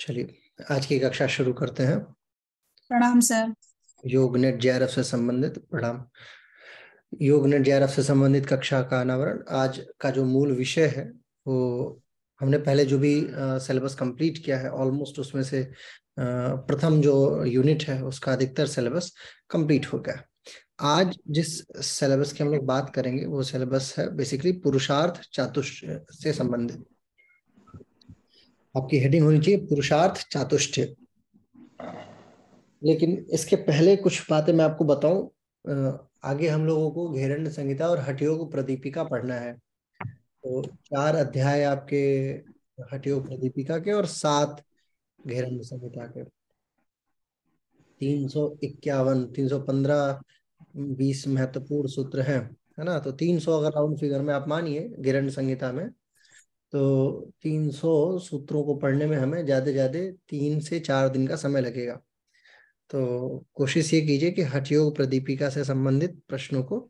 चलिए आज की कक्षा शुरू करते हैं प्रणाम सर योग नेट जेआरएफ से संबंधित प्रणाम योग नेट जेआरएफ से संबंधित कक्षा का अनावरण आज का जो मूल विषय है वो हमने पहले जो भी सिलेबस कंप्लीट किया है ऑलमोस्ट उसमें से प्रथम जो यूनिट है उसका अधिकतर सिलेबस कंप्लीट हो गया आज जिस सिलेबस की हम लोग बात करेंगे वो सिलेबस है बेसिकली पुरुषार्थ चातुष्ट से संबंधित आपकी हेडिंग होनी चाहिए पुरुषार्थ चातुष्ट लेकिन इसके पहले कुछ बातें मैं आपको बताऊं आगे हम लोगों को घेरण संहिता और हटियोग प्रदीपिका पढ़ना है तो चार अध्याय आपके हटियोग प्रदीपिका के और सात घेरण संहिता के तीन सौ इक्यावन तीन सौ पंद्रह बीस महत्वपूर्ण सूत्र हैं है ना तो तीन सौ अगर राउंड फिगर में आप मानिए गिरण संहिता में तो 300 सूत्रों को पढ़ने में हमें ज़्यादा ज़्यादा तीन से चार दिन का समय लगेगा तो कोशिश ये कीजिए कि हठयोग प्रदीपिका से संबंधित प्रश्नों को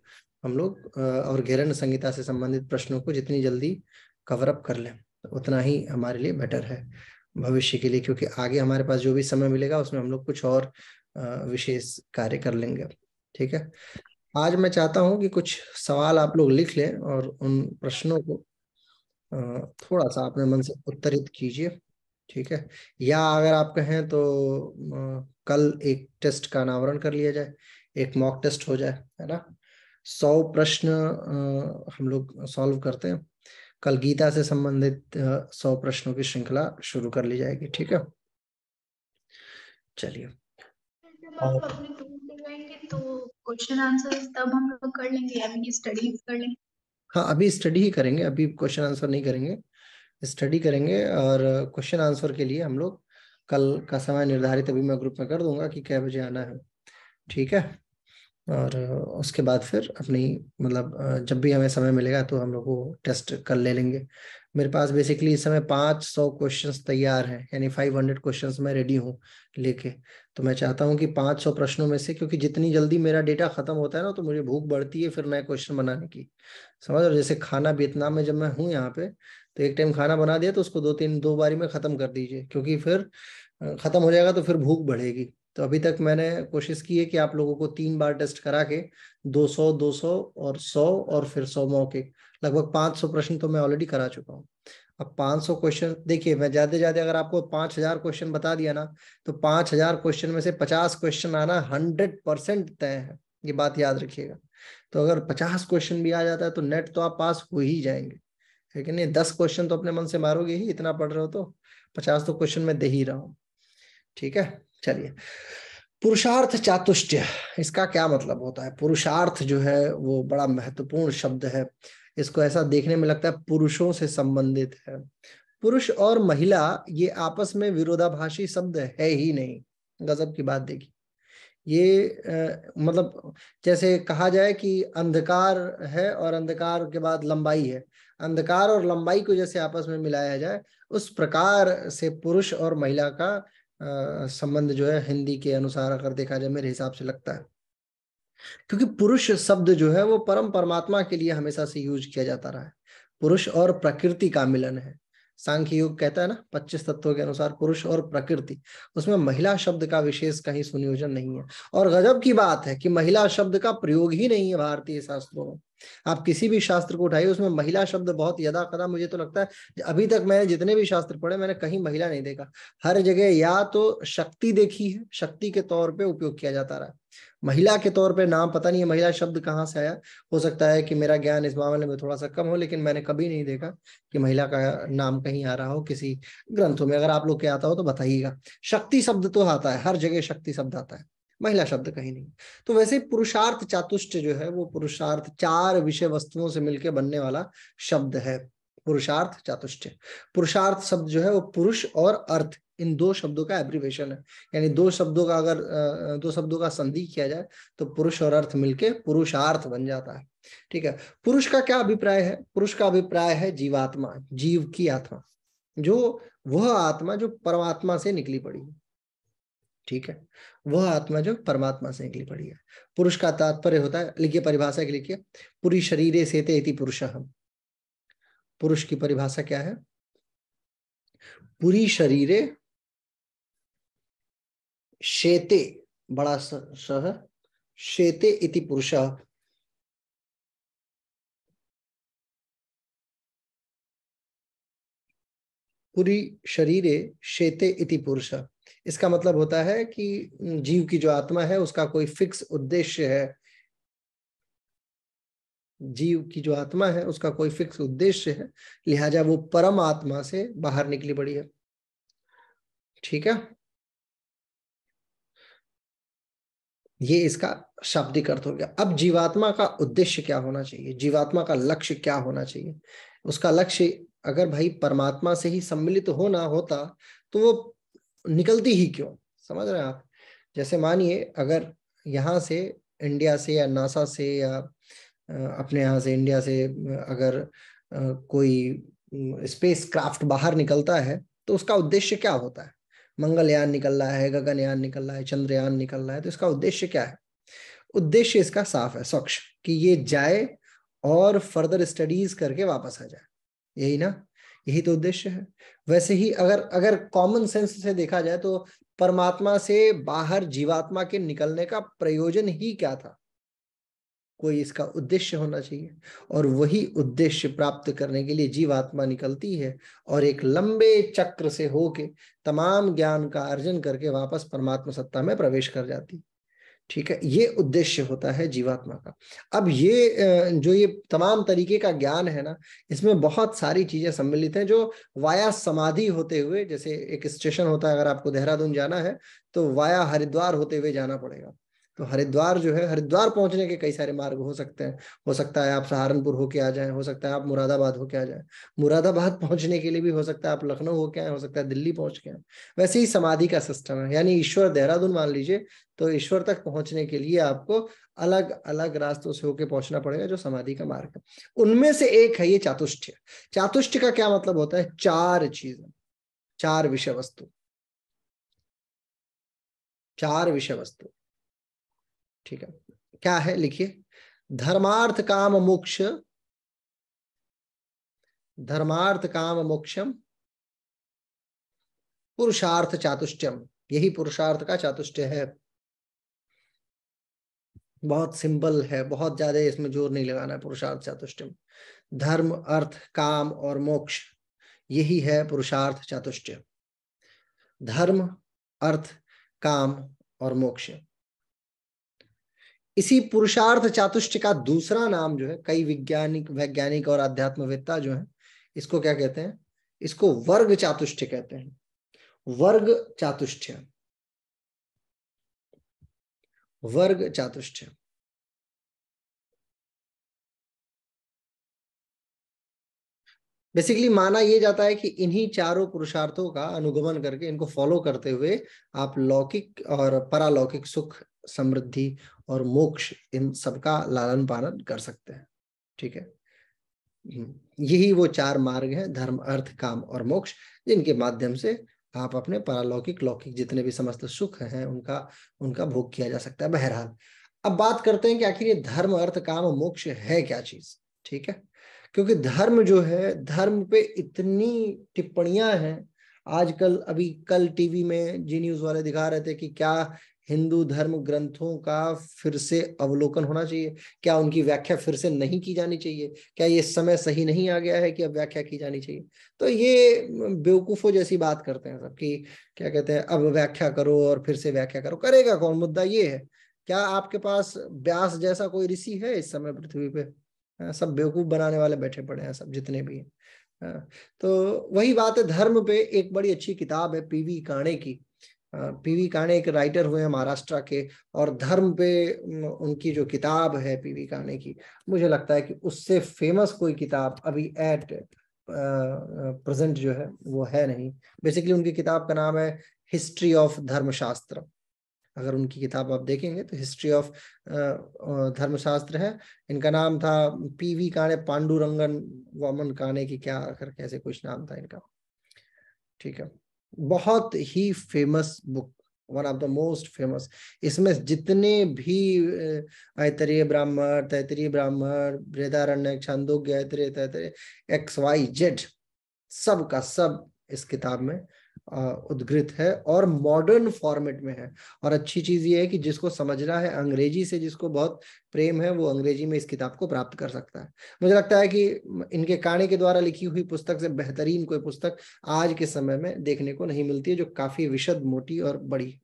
हम लोग और घेरण संहिता से संबंधित प्रश्नों को जितनी जल्दी कवर अप कर लें तो उतना ही हमारे लिए बेटर है भविष्य के लिए क्योंकि आगे हमारे पास जो भी समय मिलेगा उसमें हम लोग कुछ और विशेष कार्य कर लेंगे ठीक है आज मैं चाहता हूं कि कुछ सवाल आप लोग लिख लें और उन प्रश्नों को थोड़ा सा अपने मन से उत्तरित कीजिए ठीक है या अगर आप कहें तो कल एक टेस्ट का अनावरण कर लिया जाए एक मॉक टेस्ट हो जाए है ना सौ प्रश्न हम लोग सॉल्व करते हैं कल गीता से संबंधित सौ प्रश्नों की श्रृंखला शुरू कर ली जाएगी ठीक है चलिए तो क्वेश्चन आंसर तब हम लोग कर लेंगे स्टडी कर लेंगे हाँ अभी स्टडी ही करेंगे अभी क्वेश्चन आंसर नहीं करेंगे स्टडी करेंगे और क्वेश्चन आंसर के लिए हम लोग कल का समय निर्धारित अभी मैं ग्रुप में कर दूंगा कि क्या बजे आना है ठीक है और उसके बाद फिर अपनी मतलब जब भी हमें समय मिलेगा तो हम लोग वो टेस्ट कर ले लेंगे मेरे पास बेसिकली इस समय पाँच सौ क्वेश्चन तैयार हैं यानी फाइव हंड्रेड क्वेश्चन मैं रेडी हूँ लेके तो मैं चाहता हूँ कि पाँच सौ प्रश्नों में से क्योंकि जितनी जल्दी मेरा डेटा खत्म होता है ना तो मुझे भूख बढ़ती है फिर नए क्वेश्चन बनाने की समझ और जैसे खाना वियतनाम में जब मैं हूँ यहाँ पे तो एक टाइम खाना बना दिया तो उसको दो तीन दो बारी में ख़त्म कर दीजिए क्योंकि फिर ख़त्म हो जाएगा तो फिर भूख बढ़ेगी तो अभी तक मैंने कोशिश की है कि आप लोगों को तीन बार टेस्ट करा के 200 200 और 100 और फिर 100 मौके लगभग 500 प्रश्न तो मैं ऑलरेडी करा चुका हूँ अब 500 क्वेश्चन देखिए मैं ज्यादा से ज्यादा अगर आपको 5000 क्वेश्चन बता दिया ना तो 5000 क्वेश्चन में से 50 क्वेश्चन आना 100 परसेंट तय है ये बात याद रखिएगा तो अगर 50 क्वेश्चन भी आ जाता है तो नेट तो आप पास हो ही जाएंगे है नहीं दस क्वेश्चन तो अपने मन से मारोगे ही इतना पढ़ रहे हो तो पचास तो क्वेश्चन में दे ही रहा हूँ ठीक है चलिए पुरुषार्थ चातुष्ट इसका क्या मतलब होता है पुरुषार्थ जो है वो बड़ा महत्वपूर्ण शब्द है इसको ऐसा देखने में लगता है पुरुषों से संबंधित है पुरुष और महिला ये आपस में विरोधाभाषी शब्द है ही नहीं गजब की बात देखी ये आ, मतलब जैसे कहा जाए कि अंधकार है और अंधकार के बाद लंबाई है अंधकार और लंबाई को जैसे आपस में मिलाया जाए उस प्रकार से पुरुष और महिला का संबंध जो है हिंदी के अनुसार अगर देखा जाए मेरे हिसाब से लगता है क्योंकि पुरुष शब्द जो है वो परम परमात्मा के लिए हमेशा से यूज किया जाता रहा है पुरुष और प्रकृति का मिलन है सांख्य योग कहता है ना पच्चीस तत्वों के अनुसार पुरुष और प्रकृति उसमें महिला शब्द का विशेष कहीं सुनियोजन नहीं है और गजब की बात है कि महिला शब्द का प्रयोग ही नहीं है भारतीय शास्त्रों में आप किसी भी शास्त्र को उठाइए उसमें महिला शब्द बहुत यदा कदा मुझे तो लगता है अभी तक मैंने जितने भी शास्त्र पढ़े मैंने कहीं महिला नहीं देखा हर जगह या तो शक्ति देखी है शक्ति के तौर पर उपयोग किया जाता रहा है महिला के तौर पे नाम पता नहीं है महिला शब्द कहाँ से आया हो सकता है कि मेरा ज्ञान इस मामले में थोड़ा सा कम हो लेकिन मैंने कभी नहीं देखा कि महिला का नाम कहीं आ रहा हो किसी ग्रंथों में अगर आप लोग के आता हो तो बताइएगा शक्ति शब्द तो आता है हर जगह शक्ति शब्द आता है महिला शब्द कहीं नहीं तो वैसे पुरुषार्थ चातुष्ट जो है वो पुरुषार्थ चार विषय वस्तुओं से मिलकर बनने वाला शब्द है पुरुषार्थ चातुष्ट पुरुषार्थ शब्द जो है वो पुरुष और अर्थ इन दो शब्दों का एब्रीवेशन है यानी दो शब्दों का अगर दो शब्दों का संधि किया जाए तो पुरुष और अर्थ मिलके पुरुषार्थ बन जाता है ठीक है पुरुष का क्या अभिप्राय है पुरुष का अभिप्राय है जीवात्मा जीव की आत्मा जो वह आत्मा जो परमात्मा से निकली पड़ी है ठीक है वह आत्मा जो परमात्मा से निकली पड़ी है पुरुष का तात्पर्य होता है लिखिए परिभाषा के लिखिए पूरी शरीर से पुरुष हम पुरुष की परिभाषा क्या है पूरी शरीर शेते बड़ा सह शेते इति पुरुष पूरी शरीरे शेते इति पुरुष इसका मतलब होता है कि जीव की जो आत्मा है उसका कोई फिक्स उद्देश्य है जीव की जो आत्मा है उसका कोई फिक्स उद्देश्य है लिहाजा वो परम आत्मा से बाहर निकली पड़ी है ठीक है ये इसका शाब्दिक अर्थ हो गया अब जीवात्मा का उद्देश्य क्या होना चाहिए जीवात्मा का लक्ष्य क्या होना चाहिए उसका लक्ष्य अगर भाई परमात्मा से ही सम्मिलित होना होता तो वो निकलती ही क्यों समझ रहे हैं आप जैसे मानिए अगर यहाँ से इंडिया से या नासा से या अपने यहाँ से इंडिया से अगर कोई स्पेस क्राफ्ट बाहर निकलता है तो उसका उद्देश्य क्या होता है मंगलयान निकल रहा है गगनयान निकल रहा है चंद्रयान निकल रहा है तो इसका उद्देश्य क्या है उद्देश्य इसका साफ है स्वच्छ कि ये जाए और फर्दर स्टडीज करके वापस आ जाए यही ना यही तो उद्देश्य है वैसे ही अगर अगर कॉमन सेंस से देखा जाए तो परमात्मा से बाहर जीवात्मा के निकलने का प्रयोजन ही क्या था कोई इसका उद्देश्य होना चाहिए और वही उद्देश्य प्राप्त करने के लिए जीवात्मा निकलती है और एक लंबे चक्र से होके तमाम ज्ञान का अर्जन करके वापस परमात्मा सत्ता में प्रवेश कर जाती है ठीक है ये उद्देश्य होता है जीवात्मा का अब ये जो ये तमाम तरीके का ज्ञान है ना इसमें बहुत सारी चीजें सम्मिलित हैं जो वाया समाधि होते हुए जैसे एक स्टेशन होता है अगर आपको देहरादून जाना है तो वाया हरिद्वार होते हुए जाना पड़ेगा तो हरिद्वार जो है हरिद्वार पहुंचने के कई सारे मार्ग हो सकते हैं हो सकता है आप सहारनपुर होके आ जाए हो सकता है आप मुरादाबाद होके आ जाए मुरादाबाद पहुंचने के लिए भी हो सकता है आप लखनऊ होके आए हो सकता है दिल्ली पहुंच के आए वैसे ही समाधि का सिस्टम है यानी ईश्वर देहरादून मान लीजिए तो ईश्वर तक पहुंचने के लिए आपको अलग अलग रास्तों से होके पहुंचना पड़ेगा जो समाधि का मार्ग है उनमें से एक है ये चातुष्ट चातुष्ट का क्या मतलब होता है चार चीज चार विषय वस्तु चार विषय वस्तु ठीक है क्या है लिखिए धर्मार्थ काम मोक्ष धर्मार्थ काम मोक्षम पुरुषार्थ चातुष्टम यही पुरुषार्थ का चातुष्ट है बहुत सिंपल है बहुत ज्यादा इसमें जोर नहीं लगाना है पुरुषार्थ चातुष्टम धर्म अर्थ काम और मोक्ष यही है पुरुषार्थ चातुष्ट धर्म अर्थ काम और मोक्ष इसी पुरुषार्थ चातुष्ट का दूसरा नाम जो है कई विज्ञानिक वैज्ञानिक और अध्यात्मवेत्ता जो है इसको क्या कहते हैं इसको वर्ग चातुष्ट कहते हैं वर्ग चातुष्ट वर्ग चातुष्ट बेसिकली माना यह जाता है कि इन्हीं चारों पुरुषार्थों का अनुगमन करके इनको फॉलो करते हुए आप लौकिक और परालौकिक सुख समृद्धि और मोक्ष इन सबका लालन पालन कर सकते हैं ठीक है यही वो चार मार्ग हैं धर्म अर्थ काम और मोक्ष जिनके माध्यम से आप अपने पारलौकिक लौकिक जितने भी समस्त सुख हैं उनका उनका भोग किया जा सकता है बहरहाल अब बात करते हैं कि आखिर ये धर्म अर्थ काम और मोक्ष है क्या चीज ठीक है क्योंकि धर्म जो है धर्म पे इतनी टिप्पणियां हैं आजकल अभी कल टीवी में जी न्यूज वाले दिखा रहे थे कि क्या हिंदू धर्म ग्रंथों का फिर से अवलोकन होना चाहिए क्या उनकी व्याख्या फिर से नहीं की जानी चाहिए क्या ये समय सही नहीं आ गया है कि अब व्याख्या की जानी चाहिए तो ये बेवकूफ़ों जैसी बात करते हैं सब कि क्या कहते हैं अब व्याख्या करो और फिर से व्याख्या करो करेगा कौन मुद्दा ये है क्या आपके पास ब्यास जैसा कोई ऋषि है इस समय पृथ्वी पे हाँ, सब बेवकूफ़ बनाने वाले बैठे पड़े हैं सब जितने भी हैं हाँ, तो वही बात है धर्म पे एक बड़ी अच्छी किताब है पीवी काणे की पीवी काणे एक राइटर हुए हैं महाराष्ट्र के और धर्म पे उनकी जो किताब है पीवी काणे की मुझे लगता है कि उससे फेमस कोई किताब अभी एट प्रेजेंट जो है वो है नहीं बेसिकली उनकी किताब का नाम है हिस्ट्री ऑफ धर्मशास्त्र अगर उनकी किताब आप देखेंगे तो हिस्ट्री ऑफ धर्मशास्त्र है इनका नाम था पीवी काणे पांडुरंगन वामन काणे की क्या करके कैसे कुछ नाम था इनका ठीक है बहुत ही famous book one of the most famous इसमें जितने भी Aitareya Brahmana Taittiriya Brahmana Brihadaranyaka Chandogya Aitareya Taittiriya X Y Z सब का सब इस किताब में उद्घृत है और मॉडर्न फॉर्मेट में है और अच्छी चीज ये है कि जिसको समझना है अंग्रेजी से जिसको बहुत प्रेम है वो अंग्रेजी में इस किताब को प्राप्त कर सकता है मुझे लगता है कि इनके काणे के द्वारा लिखी हुई पुस्तक से बेहतरीन कोई पुस्तक आज के समय में देखने को नहीं मिलती है जो काफी विशद मोटी और बड़ी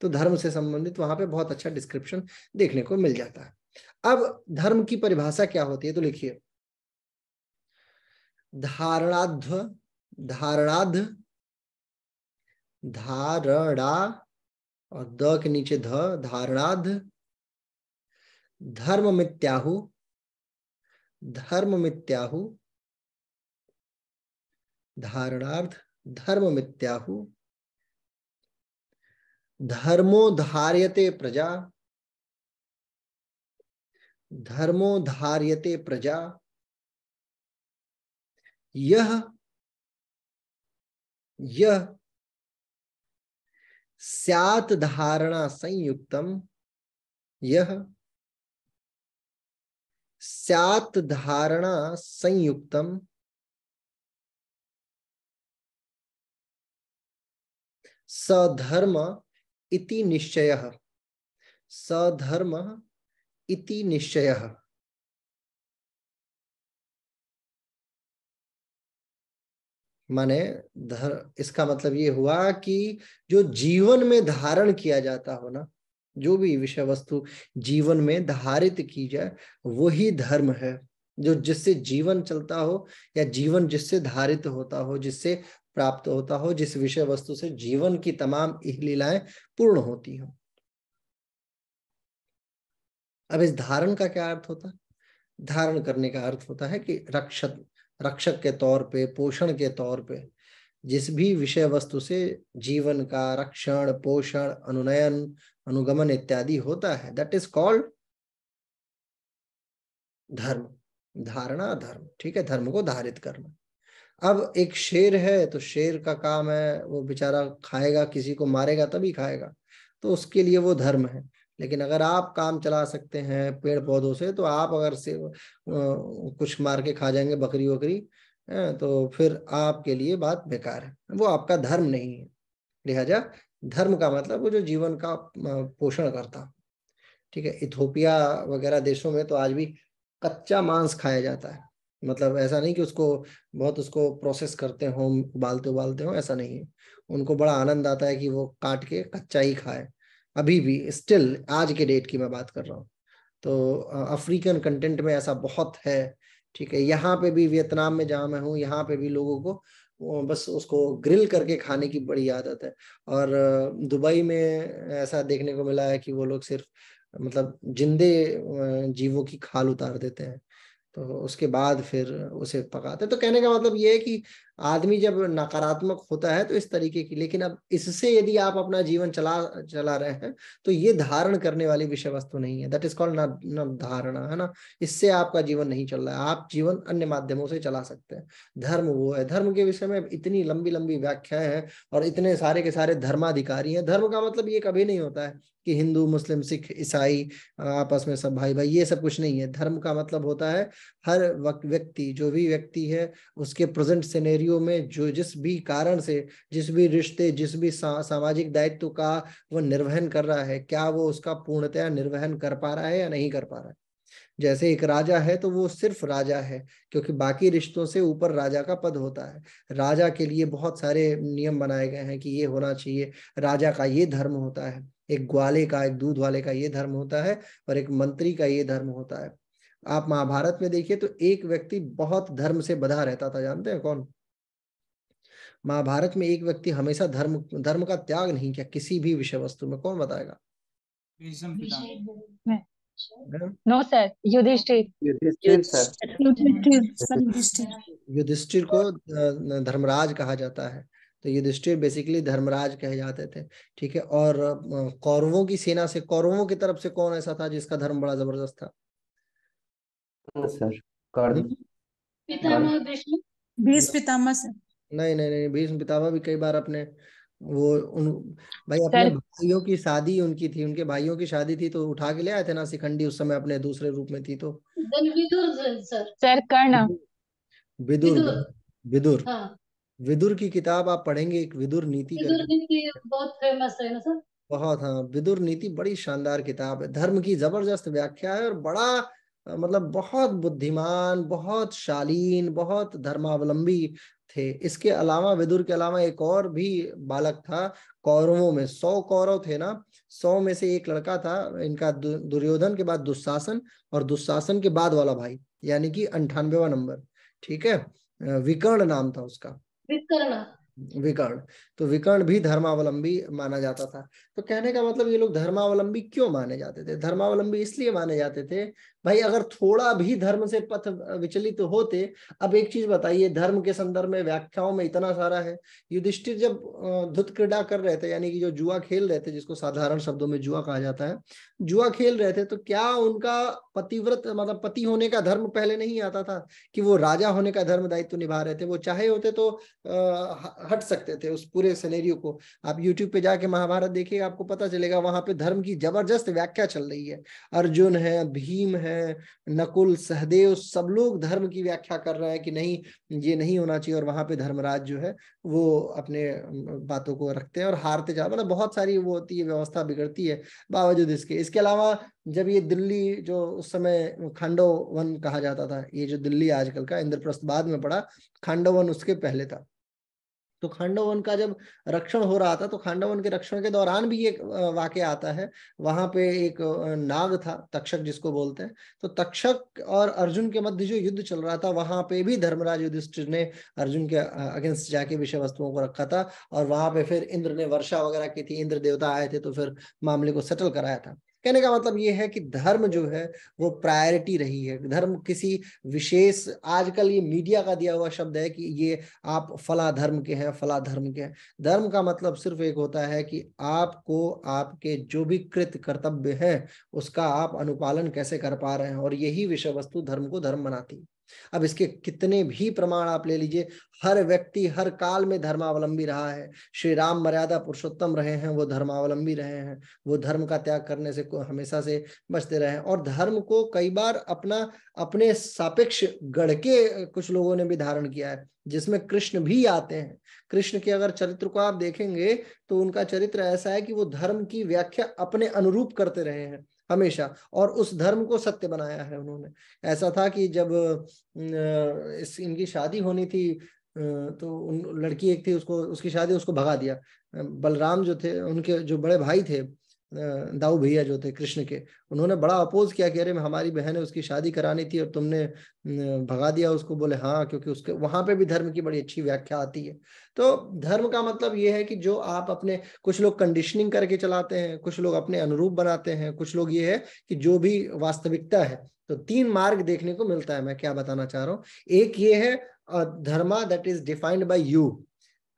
तो धर्म से संबंधित वहां पे बहुत अच्छा डिस्क्रिप्शन देखने को मिल जाता है अब धर्म की परिभाषा क्या होती है तो लिखिए धारणाध्व धारणाध्व धारणा और द के नीचे ध धारणाध धर्म मित्याहु धर्म मित्याहु धारणार्थ धर्म मित्याहु धर्मो धार्यते प्रजा धर्मो धार्यते प्रजा यह यह स्यात धारणा संयुक्तम यह स्यात धारणा संयुक्तम सधर्म इति निश्चय सधर्म इति निश्चय माने धर इसका मतलब ये हुआ कि जो जीवन में धारण किया जाता हो ना जो भी विषय वस्तु जीवन में धारित की जाए वही धर्म है जो जिससे जीवन चलता हो या जीवन जिससे धारित होता हो जिससे प्राप्त होता हो जिस विषय वस्तु से जीवन की तमाम लीलाएं पूर्ण होती हो अब इस धारण का क्या अर्थ होता है धारण करने का अर्थ होता है कि रक्षत रक्षक के तौर पे पोषण के तौर पे जिस भी विषय वस्तु से जीवन का रक्षण पोषण अनुनयन अनुगमन इत्यादि होता है दैट इज कॉल्ड धर्म धारणा धर्म ठीक है धर्म को धारित करना अब एक शेर है तो शेर का काम है वो बेचारा खाएगा किसी को मारेगा तभी खाएगा तो उसके लिए वो धर्म है लेकिन अगर आप काम चला सकते हैं पेड़ पौधों से तो आप अगर से कुछ मार के खा जाएंगे बकरी वकरी तो फिर आपके लिए बात बेकार है वो आपका धर्म नहीं है लिहाजा धर्म का मतलब वो जो जीवन का पोषण करता ठीक है इथोपिया वगैरह देशों में तो आज भी कच्चा मांस खाया जाता है मतलब ऐसा नहीं कि उसको बहुत उसको प्रोसेस करते हों उबालते उबालते हों ऐसा नहीं है उनको बड़ा आनंद आता है कि वो काट के कच्चा ही खाए अभी भी स्टिल आज के डेट की मैं बात कर रहा हूँ तो अफ्रीकन कंटेंट में ऐसा बहुत है ठीक है यहाँ पे भी वियतनाम में जहाँ मैं हूँ यहाँ पे भी लोगों को बस उसको ग्रिल करके खाने की बड़ी आदत है और दुबई में ऐसा देखने को मिला है कि वो लोग सिर्फ मतलब जिंदे जीवों की खाल उतार देते हैं तो उसके बाद फिर उसे पकाते तो कहने का मतलब ये है कि आदमी जब नकारात्मक होता है तो इस तरीके की लेकिन अब इससे यदि आप अपना जीवन चला चला रहे हैं तो ये धारण करने वाली विषय वस्तु नहीं है दैट इज कॉल्ड न धारणा है ना इससे आपका जीवन नहीं चल रहा है आप जीवन अन्य माध्यमों से चला सकते हैं धर्म वो है धर्म के विषय में इतनी लंबी लंबी व्याख्याएं हैं और इतने सारे के सारे धर्माधिकारी हैं धर्म का मतलब ये कभी नहीं होता है कि हिंदू मुस्लिम सिख ईसाई आपस में सब भाई भाई ये सब कुछ नहीं है धर्म का मतलब होता है हर व्यक्ति जो भी व्यक्ति है उसके प्रेजेंट सिनेरियो सिनेरियो में जो जिस भी कारण से जिस भी रिश्ते जिस भी सा, सामाजिक दायित्व का वो निर्वहन कर रहा है क्या वो उसका पूर्णतया निर्वहन कर पा रहा है या नहीं कर पा रहा है जैसे एक राजा है तो वो सिर्फ राजा है क्योंकि बाकी रिश्तों से ऊपर राजा का पद होता है राजा के लिए बहुत सारे नियम बनाए गए हैं कि ये होना चाहिए राजा का ये धर्म होता है एक ग्वाले का एक दूध वाले का ये धर्म होता है और एक मंत्री का ये धर्म होता है आप महाभारत में देखिए तो एक व्यक्ति बहुत धर्म से बधा रहता था जानते हैं कौन महाभारत में एक व्यक्ति हमेशा धर्म धर्म का त्याग नहीं किया किसी भी विषय वस्तु में कौन बताएगा नो सर युधिष्ठिर को धर्मराज कहा जाता है तो युधिष्ठिर बेसिकली धर्मराज कहे जाते थे ठीक है और कौरवों की सेना से कौरवों की तरफ से कौन ऐसा था जिसका धर्म बड़ा जबरदस्त था सर हाँ, पितामह नहीं नहीं नहीं भीष्म पितामह भी कई बार अपने वो उन भाई अपने भाइयों की शादी उनकी थी उनके भाइयों की शादी थी तो उठा के ले आए थे ना शिखंडी उस समय अपने दूसरे रूप में थी तो सर कर्ण विदुर विदुर हाँ। विदुर की किताब आप पढ़ेंगे एक विदुर नीति विदुर नीति बहुत फेमस है ना सर बहुत हाँ विदुर नीति बड़ी शानदार किताब है धर्म की जबरदस्त व्याख्या है और बड़ा मतलब बहुत बुद्धिमान बहुत शालीन बहुत धर्मावलंबी थे इसके अलावा विदुर के अलावा एक और भी बालक था कौरवों में सौ कौरव थे ना सौ में से एक लड़का था इनका दुर्योधन के बाद दुशासन और दुशासन के बाद वाला भाई यानी कि अंठानवेवा नंबर ठीक है विकर्ण नाम था उसका विकर्ण विकर्ण तो विकर्ण भी धर्मावलंबी माना जाता था तो कहने का मतलब ये लोग धर्मावलंबी क्यों माने जाते थे धर्मावलंबी इसलिए माने जाते थे भाई अगर थोड़ा भी धर्म से पथ विचलित तो होते अब एक चीज बताइए धर्म के संदर्भ में व्याख्याओं में इतना सारा है युधिष्ठिर जब धुत क्रीडा कर रहे थे यानी कि जो जुआ खेल रहे थे जिसको साधारण शब्दों में जुआ कहा जाता है जुआ खेल रहे थे तो क्या उनका पतिव्रत मतलब पति होने का धर्म पहले नहीं आता था कि वो राजा होने का धर्म दायित्व निभा रहे थे वो चाहे होते तो हट सकते थे उस पूरे सिनेरियो को आप यूट्यूब पे जाके महाभारत देखिए आपको पता चलेगा वहां पे धर्म की जबरदस्त व्याख्या चल रही है अर्जुन है भीम है हैं नकुल सहदेव सब लोग धर्म की व्याख्या कर रहे हैं कि नहीं ये नहीं होना चाहिए और वहां पे धर्मराज जो है वो अपने बातों को रखते हैं और हारते जा मतलब बहुत सारी वो होती है व्यवस्था बिगड़ती है बावजूद इसके इसके अलावा जब ये दिल्ली जो उस समय खांडो वन कहा जाता था ये जो दिल्ली आजकल का इंद्रप्रस्थ बाद में पड़ा खांडो वन उसके पहले था तो खांडव का जब रक्षण हो रहा था तो खांडवन के रक्षण के दौरान भी एक वाक्य आता है वहां पे एक नाग था तक्षक जिसको बोलते हैं तो तक्षक और अर्जुन के मध्य जो युद्ध चल रहा था वहां पे भी धर्मराज युधिष्ठिर ने अर्जुन के अगेंस्ट जाके विषय वस्तुओं को रखा था और वहां पे फिर इंद्र ने वर्षा वगैरह की थी इंद्र देवता आए थे तो फिर मामले को सेटल कराया था कहने का मतलब ये है कि धर्म जो है वो प्रायोरिटी रही है धर्म किसी विशेष आजकल ये मीडिया का दिया हुआ शब्द है कि ये आप फला धर्म के हैं फला धर्म के हैं धर्म का मतलब सिर्फ एक होता है कि आपको आपके जो भी कृत कर्तव्य है उसका आप अनुपालन कैसे कर पा रहे हैं और यही विषय वस्तु धर्म को धर्म बनाती है अब इसके कितने भी प्रमाण आप ले लीजिए हर व्यक्ति हर काल में धर्मावलंबी रहा है श्री राम मर्यादा पुरुषोत्तम रहे हैं वो धर्मावलंबी रहे हैं वो धर्म का त्याग करने से हमेशा से बचते रहे हैं और धर्म को कई बार अपना अपने सापेक्ष गढ़ के कुछ लोगों ने भी धारण किया है जिसमें कृष्ण भी आते हैं कृष्ण के अगर चरित्र को आप देखेंगे तो उनका चरित्र ऐसा है कि वो धर्म की व्याख्या अपने अनुरूप करते रहे हैं हमेशा और उस धर्म को सत्य बनाया है उन्होंने ऐसा था कि जब इस इनकी शादी होनी थी तो उन लड़की एक थी उसको उसकी शादी उसको भगा दिया बलराम जो थे उनके जो बड़े भाई थे दाऊ भैया जो थे कृष्ण के उन्होंने बड़ा अपोज किया कि अरे हमारी बहन है उसकी शादी करानी थी और तुमने भगा दिया उसको बोले हाँ क्योंकि उसके वहां पे भी धर्म की बड़ी अच्छी व्याख्या आती है तो धर्म का मतलब ये है कि जो आप अपने कुछ लोग कंडीशनिंग करके चलाते हैं कुछ लोग अपने अनुरूप बनाते हैं कुछ लोग ये है कि जो भी वास्तविकता है तो तीन मार्ग देखने को मिलता है मैं क्या बताना चाह रहा हूँ एक ये है dharma that is defined by you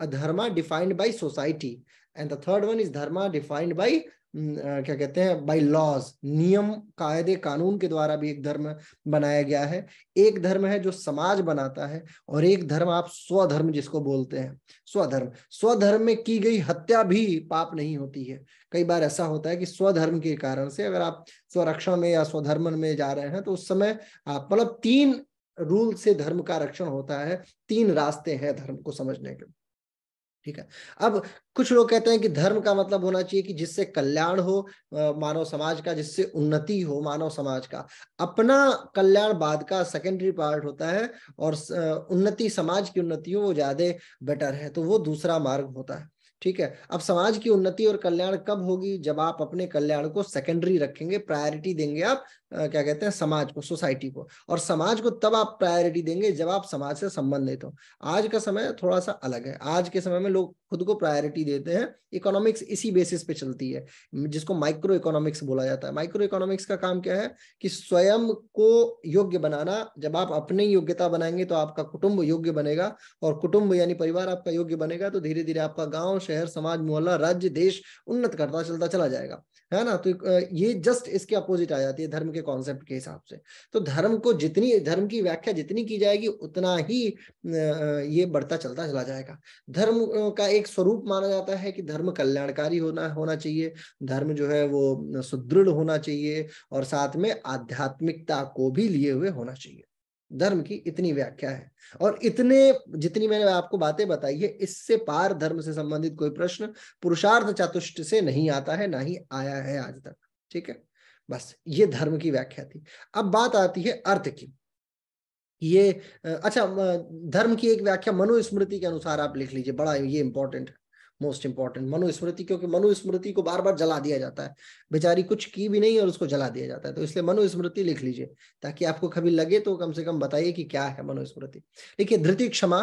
adharma defined by society and the third one is dharma defined by क्या कहते हैं बाय लॉज नियम कायदे कानून के द्वारा भी एक धर्म बनाया गया है एक धर्म है जो समाज बनाता है और एक धर्म आप स्वधर्म जिसको बोलते हैं स्वधर्म स्वधर्म में की गई हत्या भी पाप नहीं होती है कई बार ऐसा होता है कि स्वधर्म के कारण से अगर आप स्वरक्षण में या स्वधर्म में जा रहे हैं तो उस समय आप मतलब तीन रूल से धर्म का रक्षण होता है तीन रास्ते हैं धर्म को समझने के ठीक है अब कुछ लोग कहते हैं कि धर्म का मतलब होना चाहिए कि जिससे कल्याण हो मानव समाज का जिससे उन्नति हो मानव समाज का अपना कल्याण बाद का सेकेंडरी पार्ट होता है और उन्नति समाज की उन्नति हो वो ज्यादा बेटर है तो वो दूसरा मार्ग होता है ठीक है अब समाज की उन्नति और कल्याण कब होगी जब आप अपने कल्याण को सेकेंडरी रखेंगे प्रायोरिटी देंगे आप क्या कहते हैं समाज को सोसाइटी को और समाज को तब आप प्रायोरिटी देंगे जब आप समाज से संबंधित हो आज का समय थोड़ा सा अलग है आज के समय में लोग खुद को प्रायोरिटी देते हैं इकोनॉमिक्स इसी बेसिस पे चलती है जिसको माइक्रो इकोनॉमिक्स बोला जाता है माइक्रो इकोनॉमिक्स का काम क्या है कि स्वयं को योग्य बनाना जब आप अपनी योग्यता बनाएंगे तो आपका कुटुंब योग्य बनेगा और कुटुंब यानी परिवार आपका योग्य बनेगा तो धीरे धीरे आपका गाँव शहर समाज मोहल्ला राज्य देश उन्नत करता चलता चला जाएगा है ना तो ये जस्ट इसके अपोजिट आ जाती है धर्म के कॉन्सेप्ट के हिसाब से तो धर्म को जितनी धर्म की व्याख्या जितनी की जाएगी उतना ही ये बढ़ता चलता चला जाएगा धर्म का एक स्वरूप माना जाता है कि धर्म कल्याणकारी होना होना चाहिए धर्म जो है वो सुदृढ़ होना चाहिए और साथ में आध्यात्मिकता को भी लिए हुए होना चाहिए धर्म की इतनी व्याख्या है और इतने जितनी मैंने आपको बातें बताई है इससे पार धर्म से संबंधित कोई प्रश्न पुरुषार्थ चतुष्ट से नहीं आता है ना ही आया है आज तक ठीक है बस ये धर्म की व्याख्या थी अब बात आती है अर्थ की ये अच्छा धर्म की एक व्याख्या मनुस्मृति के अनुसार आप लिख लीजिए बड़ा ये इंपॉर्टेंट है मोस्ट इंपॉर्टेंट मनुस्मृति क्योंकि मनुस्मृति को बार बार जला दिया जाता है बेचारी कुछ की भी नहीं और उसको जला दिया जाता है तो इसलिए मनुस्मृति लिख लीजिए ताकि आपको कभी लगे तो कम से कम बताइए कि क्या है मनुस्मृति देखिए धृति क्षमा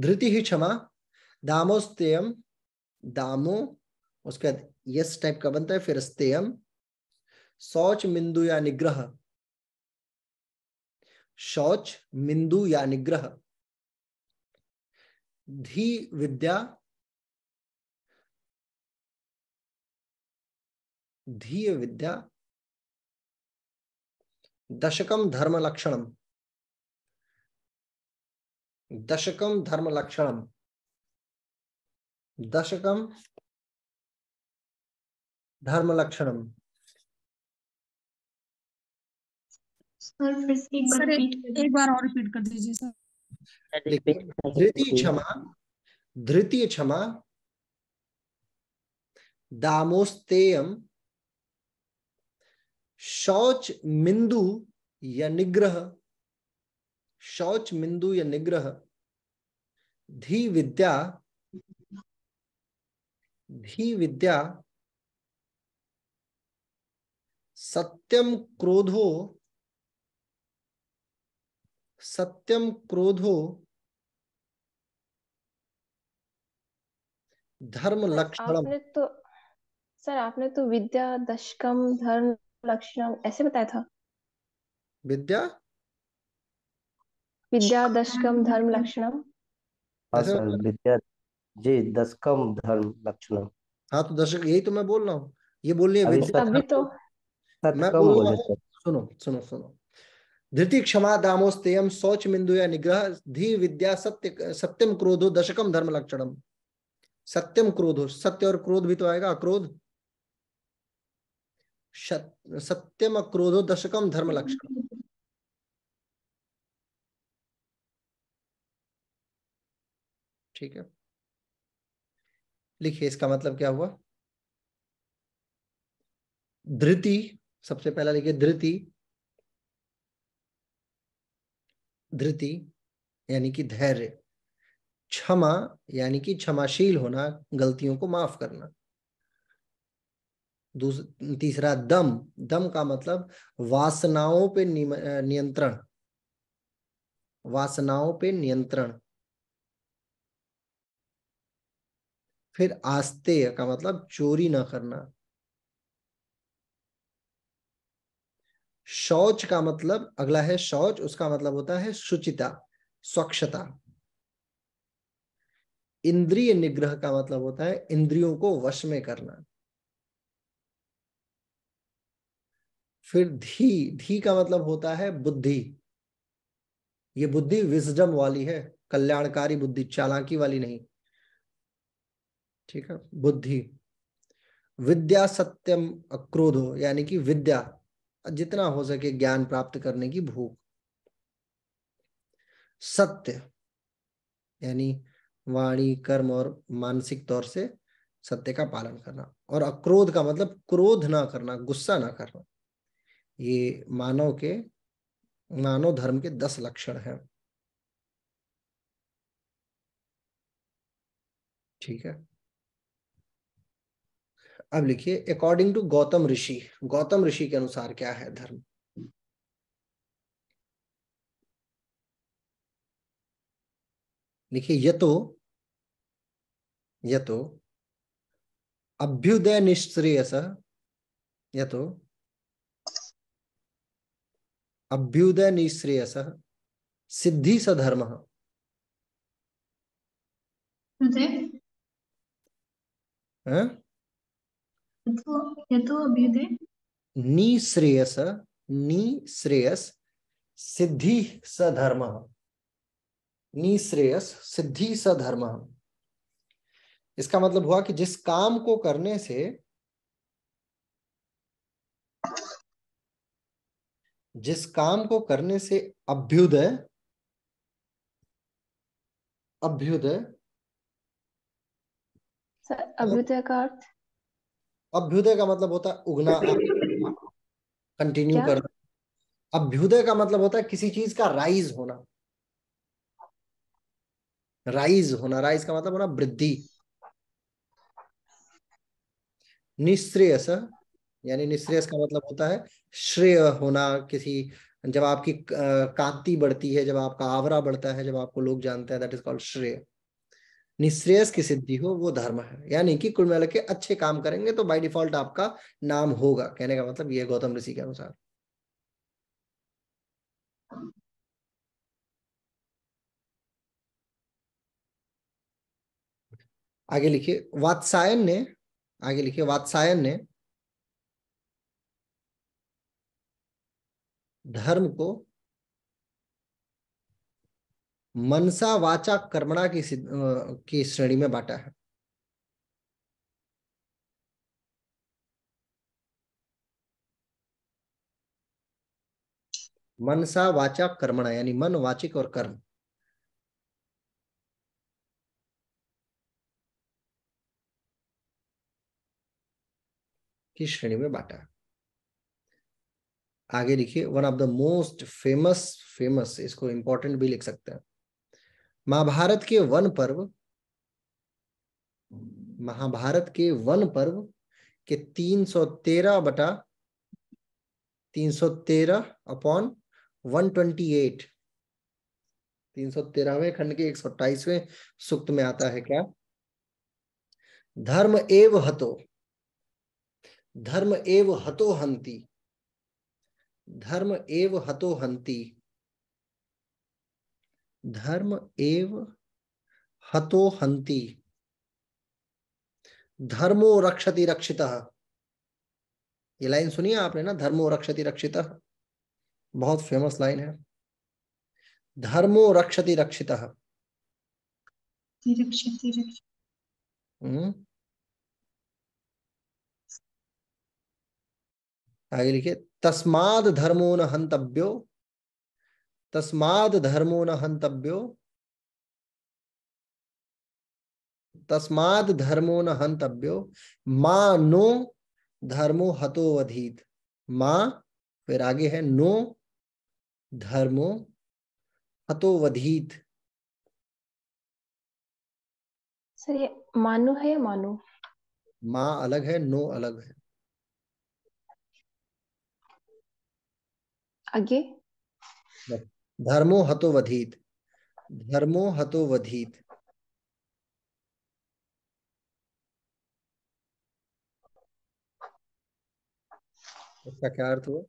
धृति ही क्षमा दामोस्तेयम दामो उसके बाद यस टाइप का बनता है फिर स्तम शौच मिंदु या निग्रह शौच मिंदु या निग्रह धी विद्या धीय विद्या दशकम धर्म लक्षणम दशकम धर्म लक्षणम दशकम धर्म लक्षणम एक बार और रिपीट कर दीजिए सर क्षमा धृतीय क्षमा दामोस्तेयम शौच मिंदु या निग्रह शौच मिंदु या निग्रह धी विद्या धी विद्या सत्यम क्रोधो सत्यम क्रोधो धर्म लक्षण तो सर आपने तो विद्या दशकम धर्म लक्षणम ऐसे बताया था विद्या विद्या दशकम धर्म लक्षणम हाँ विद्या जी दशकम धर्म लक्षणम हाँ तो दशक यही तो मैं बोल रहा हूँ ये बोल रही है विद्या तभी तो मैं बोल रहा सुनो सुनो सुनो धृति क्षमा दामोस्तेयम सोच मिंदु या निग्रह धी विद्या सत्य सत्यम क्रोधो दशकम धर्म लक्षणम सत्यम क्रोधो सत्य और क्रोध भी तो आएगा अक्रोध सत्यम क्रोधो दशकम धर्म लक्षण ठीक है लिखिए इसका मतलब क्या हुआ धृति सबसे पहला लिखिए धृति धृति यानी कि धैर्य क्षमा यानी कि क्षमाशील होना गलतियों को माफ करना तीसरा दम दम का मतलब वासनाओं पे नियंत्रण वासनाओं पे नियंत्रण फिर आस्ते का मतलब चोरी ना करना शौच का मतलब अगला है शौच उसका मतलब होता है शुचिता स्वच्छता इंद्रिय निग्रह का मतलब होता है इंद्रियों को वश में करना फिर धी धी का मतलब होता है बुद्धि ये बुद्धि विजडम वाली है कल्याणकारी बुद्धि चालाकी वाली नहीं ठीक है बुद्धि विद्या सत्यम हो यानी कि विद्या जितना हो सके ज्ञान प्राप्त करने की भूख सत्य यानी वाणी कर्म और मानसिक तौर से सत्य का पालन करना और अक्रोध का मतलब क्रोध ना करना गुस्सा ना करना ये मानव के मानव धर्म के दस लक्षण हैं ठीक है अब लिखिए अकॉर्डिंग टू गौतम ऋषि गौतम ऋषि के अनुसार क्या है धर्म लिखिए तो ये तो अभ्युदय निश्रेयस तो अभ्युदय निश्रेयस सिद्धि स धर्म निश्रेयस निश्रेयस सिद्धि स धर्म निश्रेयस सिद्धि स धर्म इसका मतलब हुआ कि जिस काम को करने से जिस काम को करने से अभ्युदय अभ्युदय अभ्युदय का अर्थ अभ्युदय का मतलब होता है उगना कंटिन्यू करना अभ्युदय का मतलब होता है किसी चीज का राइज होना राइज होना राइज का मतलब होना वृद्धि निश्रेयस यानी निश्रेयस का मतलब होता है श्रेय होना किसी जब आपकी कांति बढ़ती है जब आपका आवरा बढ़ता है जब आपको लोग जानते हैं दैट इज कॉल्ड श्रेय निश्रेयस की सिद्धि हो वो धर्म है यानी कि कुल मिला के अच्छे काम करेंगे तो बाय डिफॉल्ट आपका नाम होगा कहने का मतलब ये गौतम ऋषि के अनुसार आगे लिखिए वात्सायन ने आगे लिखिए वात्सायन ने धर्म को मनसा वाचा कर्मणा की की श्रेणी में बांटा है मनसा वाचा कर्मणा यानी मन वाचिक और कर्म की श्रेणी में बांटा है आगे लिखिए one of the most famous famous इसको इंपॉर्टेंट भी लिख सकते हैं महाभारत के वन पर्व महाभारत के वन पर्व के 313 बटा 313 अपॉन 128 313वें खंड के 128वें सूक्त में आता है क्या धर्म एव हतो धर्म एव हतो हंती धर्म एव हतो हंति धर्म एव हतो हंति धर्मो रक्षति रक्षित ये लाइन सुनिए आपने ना धर्मो रक्षति रक्षित बहुत फेमस लाइन है धर्मो रक्षति रक्षित आगे लिखिए तस्माद धर्मो न हंतव्यो तस्माद धर्मो न हंतव्यो तस्माद धर्मो न हंतव्यो मा नो धर्मो अधीत मा फिर आगे है नो धर्मो हतोवधीत सर ये मानो है या मानो माँ अलग है नो अलग है आगे धर्मो हतो वधीत धर्मो हतो वधीत इसका क्या अर्थ हुआ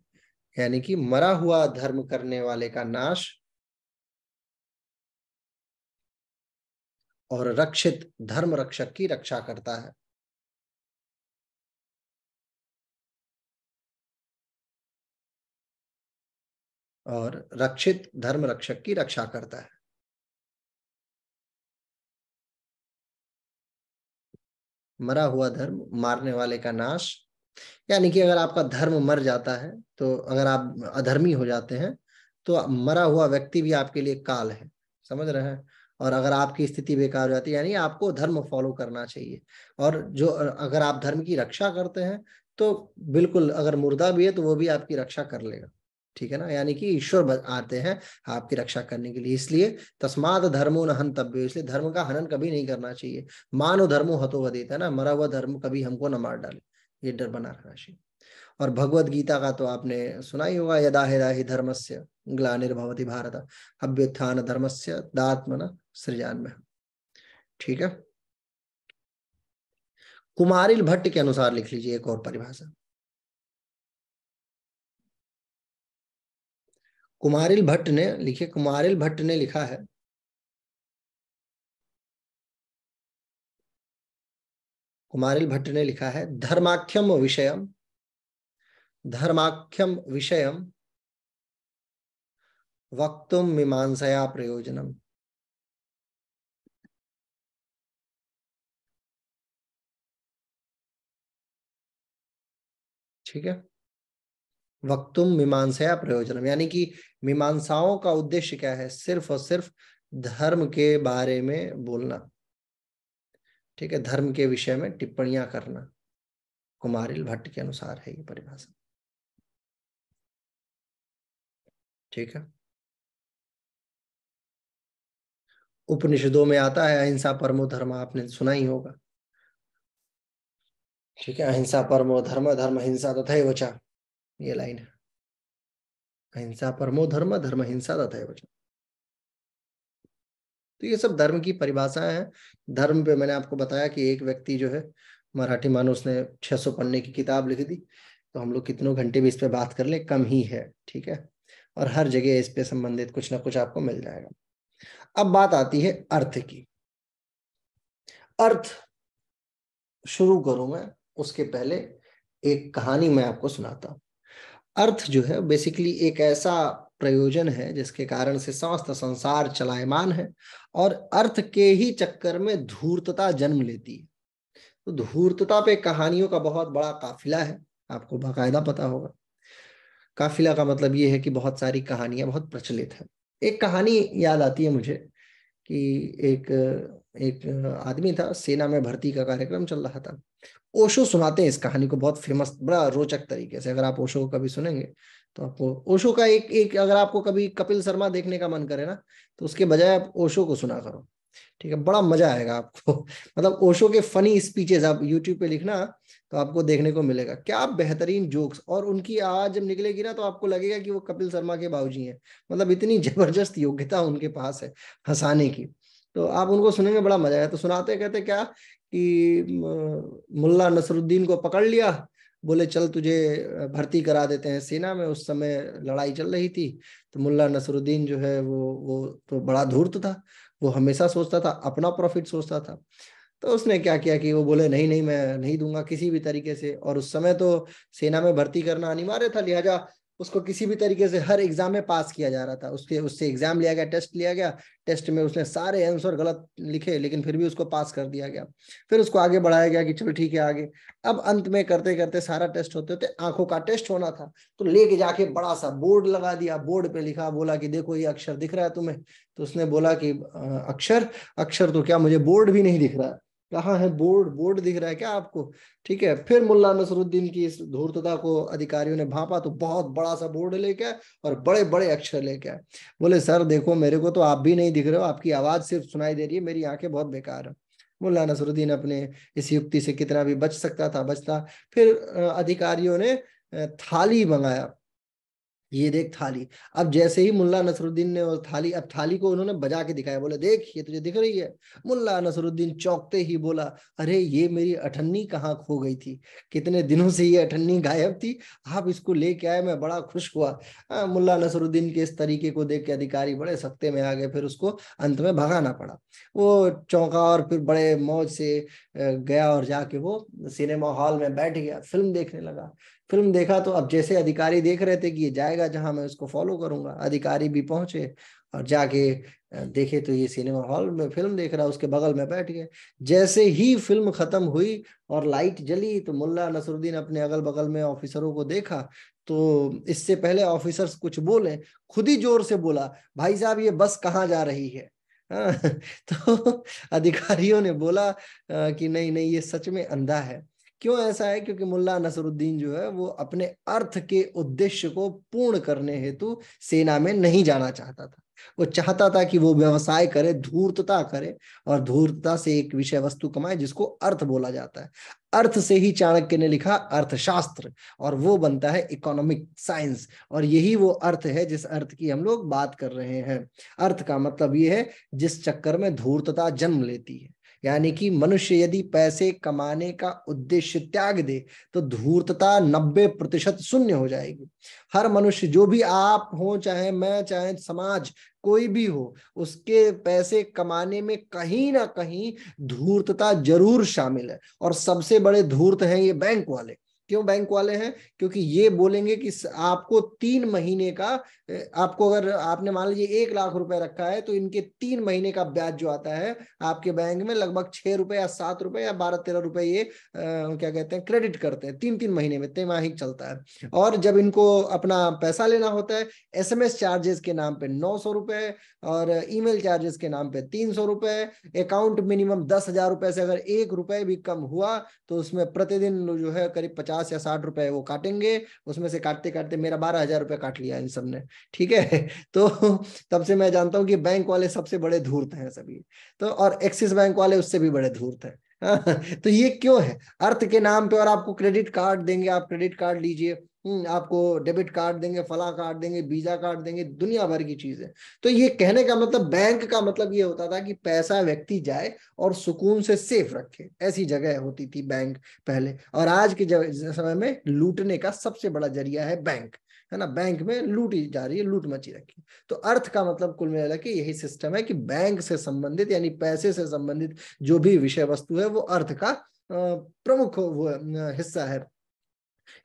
यानी कि मरा हुआ धर्म करने वाले का नाश और रक्षित धर्म रक्षक की रक्षा करता है और रक्षित धर्म रक्षक की रक्षा करता है मरा हुआ धर्म मारने वाले का नाश यानी कि अगर आपका धर्म मर जाता है तो अगर आप अधर्मी हो जाते हैं तो मरा हुआ व्यक्ति भी आपके लिए काल है समझ रहे हैं और अगर आपकी स्थिति बेकार हो जाती है यानी आपको धर्म फॉलो करना चाहिए और जो अगर आप धर्म की रक्षा करते हैं तो बिल्कुल अगर मुर्दा भी है तो वो भी आपकी रक्षा कर लेगा ठीक है ना यानी कि ईश्वर आते हैं आपकी रक्षा करने के लिए इसलिए तस्माद धर्मो न हन तब्य इसलिए धर्म का हनन कभी नहीं करना चाहिए मानो धर्मो हतो व देता ना मरा हुआ धर्म कभी हमको न मार डाले ये डर बना रखना चाहिए और भगवत गीता का तो आपने सुना ही होगा यदा हिदा ही धर्म से ग्लानिर्भवती भारत अभ्युत्थान धर्म से न सृजान में ठीक है कुमारिल भट्ट के अनुसार लिख लीजिए एक और परिभाषा कुमारिल भट्ट ने लिखे कुमारिल भट्ट ने लिखा है कुमारिल भट्ट ने लिखा है धर्माख्यम विषयम धर्माख्यम विषयम वक्तुम मीमांसया प्रयोजनम ठीक है वक्तुम मीमांसा प्रयोजन यानी कि मीमांसाओं का उद्देश्य क्या है सिर्फ और सिर्फ धर्म के बारे में बोलना ठीक है धर्म के विषय में टिप्पणियां करना कुमारिल भट्ट के अनुसार है ये परिभाषा ठीक है उपनिषदों में आता है अहिंसा परमो धर्म आपने सुना ही होगा ठीक है अहिंसा परमो धर्म धर्म हिंसा तथा वचा ये लाइन है अहिंसा परमो धर्म धर्म हिंसा तथा वचन तो ये सब धर्म की परिभाषाएं हैं धर्म पे मैंने आपको बताया कि एक व्यक्ति जो है मराठी मानो उसने 600 पन्ने की किताब लिख दी तो हम लोग कितनों घंटे भी इस पे बात कर ले कम ही है ठीक है और हर जगह इस पे संबंधित कुछ ना कुछ आपको मिल जाएगा अब बात आती है अर्थ की अर्थ शुरू करूं मैं उसके पहले एक कहानी मैं आपको सुनाता हूं अर्थ जो है बेसिकली एक ऐसा प्रयोजन है जिसके कारण से समस्त संसार चलायमान है और अर्थ के ही चक्कर में धूर्तता जन्म लेती है तो धूर्तता पे कहानियों का बहुत बड़ा काफिला है आपको बाकायदा पता होगा काफिला का मतलब ये है कि बहुत सारी कहानियां बहुत प्रचलित है एक कहानी याद आती है मुझे कि एक एक आदमी था सेना में भर्ती का कार्यक्रम चल रहा था ओशो सुनाते हैं इस कहानी को बहुत फेमस बड़ा रोचक तरीके से अगर आप ओशो को कभी सुनेंगे तो आपको ओशो का एक एक अगर आपको कभी कपिल शर्मा देखने का मन करे ना तो उसके बजाय आप ओशो को सुना करो ठीक है बड़ा मजा आएगा आपको मतलब ओशो के फनी स्पीचेस आप यूट्यूब पे लिखना तो आपको देखने को मिलेगा क्या बेहतरीन जोक्स और उनकी आवाज जब निकलेगी ना तो आपको लगेगा कि वो कपिल शर्मा के बाबूजी हैं मतलब इतनी जबरदस्त योग्यता उनके पास है हंसाने की तो आप उनको सुनेंगे बड़ा मजा आया तो सुनाते कहते क्या कि मुल्ला नसरुद्दीन को पकड़ लिया बोले चल तुझे भर्ती करा देते हैं सेना में उस समय लड़ाई चल रही थी तो मुल्ला नसरुद्दीन जो है वो वो तो बड़ा धूर्त था वो हमेशा सोचता था अपना प्रॉफिट सोचता था तो उसने क्या किया कि वो बोले नहीं नहीं मैं नहीं दूंगा किसी भी तरीके से और उस समय तो सेना में भर्ती करना अनिवार्य था लिहाजा उसको किसी भी तरीके से हर एग्जाम में पास किया जा रहा था उसके उससे एग्जाम लिया गया टेस्ट लिया गया टेस्ट में उसने सारे आंसर गलत लिखे लेकिन फिर भी उसको पास कर दिया गया फिर उसको आगे बढ़ाया गया कि चलो ठीक है आगे अब अंत में करते करते सारा टेस्ट होते होते आंखों का टेस्ट होना था तो लेके जाके बड़ा सा बोर्ड लगा दिया बोर्ड पे लिखा बोला कि देखो ये अक्षर दिख रहा है तुम्हें तो उसने बोला कि अक्षर अक्षर तो क्या मुझे बोर्ड भी नहीं दिख रहा कहाँ है बोर्ड बोर्ड दिख रहा है क्या आपको ठीक है फिर मुल्ला नसरुद्दीन की इस धूर्तता को अधिकारियों ने भापा तो बहुत बड़ा सा बोर्ड लेके आए और बड़े बड़े अक्षर लेके आए बोले सर देखो मेरे को तो आप भी नहीं दिख रहे हो आपकी आवाज सिर्फ सुनाई दे रही है मेरी आंखें बहुत बेकार है मुल्ला नसरुद्दीन अपने इस युक्ति से कितना भी बच सकता था बचता फिर अधिकारियों ने थाली मंगाया ये देख थाली अब जैसे ही मुल्ला नसरुद्दीन ने और थाली अब थाली को उन्होंने बजा के दिखाया बोले देख ये तुझे दिख रही है मुल्ला नसरुद्दीन चौंकते ही बोला अरे ये मेरी अठन्नी कहाँ खो गई थी कितने दिनों से ये अठन्नी गायब थी आप इसको लेके आए मैं बड़ा खुश हुआ आ, हाँ, मुल्ला नसरुद्दीन के इस तरीके को देख के अधिकारी बड़े सख्ते में आ गए फिर उसको अंत में भगाना पड़ा वो चौंका और फिर बड़े मौज से गया और जाके वो सिनेमा हॉल में बैठ गया फिल्म देखने लगा फिल्म देखा तो अब जैसे अधिकारी देख रहे थे कि ये जाएगा जहां मैं उसको फॉलो करूंगा अधिकारी भी पहुंचे और जाके देखे तो ये सिनेमा हॉल में फिल्म देख रहा उसके बगल में बैठ गए जैसे ही फिल्म खत्म हुई और लाइट जली तो मुल्ला नसरुद्दीन अपने अगल बगल में ऑफिसरों को देखा तो इससे पहले ऑफिसर्स कुछ बोले खुद ही जोर से बोला भाई साहब ये बस कहाँ जा रही है हाँ, तो अधिकारियों ने बोला कि नहीं नहीं ये सच में अंधा है क्यों ऐसा है क्योंकि मुल्ला नसरुद्दीन जो है वो अपने अर्थ के उद्देश्य को पूर्ण करने हेतु सेना में नहीं जाना चाहता था वो चाहता था कि वो व्यवसाय करे धूर्तता करे और धूर्तता से एक विषय वस्तु कमाए जिसको अर्थ बोला जाता है अर्थ से ही चाणक्य ने लिखा अर्थशास्त्र और वो बनता है इकोनॉमिक साइंस और यही वो अर्थ है जिस अर्थ की हम लोग बात कर रहे हैं अर्थ का मतलब ये है जिस चक्कर में धूर्तता जन्म लेती है यानी कि मनुष्य यदि पैसे कमाने का उद्देश्य त्याग दे तो धूर्तता नब्बे प्रतिशत शून्य हो जाएगी हर मनुष्य जो भी आप हो चाहे मैं चाहे समाज कोई भी हो उसके पैसे कमाने में कहीं ना कहीं धूर्तता जरूर शामिल है और सबसे बड़े धूर्त हैं ये बैंक वाले क्यों बैंक वाले हैं क्योंकि ये बोलेंगे कि आपको तीन महीने का आपको अगर आपने मान लीजिए एक लाख रुपए रखा है तो इनके तीन महीने का ब्याज जो आता है आपके बैंक में लगभग छह रुपए या सात रुपए या बारह तेरह रुपए ये आ, क्या कहते हैं क्रेडिट करते हैं तीन तीन महीने में तिमाही चलता है और जब इनको अपना पैसा लेना होता है एस चार्जेस के नाम पे नौ सौ रुपए और ईमेल चार्जेस के नाम पे तीन सौ रुपए अकाउंट मिनिमम दस हजार रुपए से अगर एक रुपए भी कम हुआ तो उसमें प्रतिदिन जो है करीब पचास पचास या साठ रुपए वो काटेंगे उसमें से काटते काटते मेरा बारह हजार रुपये काट लिया इन सब ने ठीक है तो तब से मैं जानता हूँ कि बैंक वाले सबसे बड़े धूर्त हैं सभी तो और एक्सिस बैंक वाले उससे भी बड़े धूर्त हैं हाँ, तो ये क्यों है अर्थ के नाम पे और आपको क्रेडिट कार्ड देंगे आप क्रेडिट कार्ड लीजिए हम्म, आपको डेबिट कार्ड देंगे फला कार्ड देंगे वीजा कार्ड देंगे दुनिया भर की चीजें तो ये कहने का मतलब बैंक का मतलब ये होता था कि पैसा व्यक्ति जाए और सुकून से सेफ रखे ऐसी जगह होती थी बैंक पहले और आज के समय में लूटने का सबसे बड़ा जरिया है बैंक है ना बैंक में लूटी जा रही है लूट मची रखी तो अर्थ का मतलब कुल मिला कि यही सिस्टम है कि बैंक से संबंधित यानी पैसे से संबंधित जो भी विषय वस्तु है वो अर्थ का प्रमुख हिस्सा है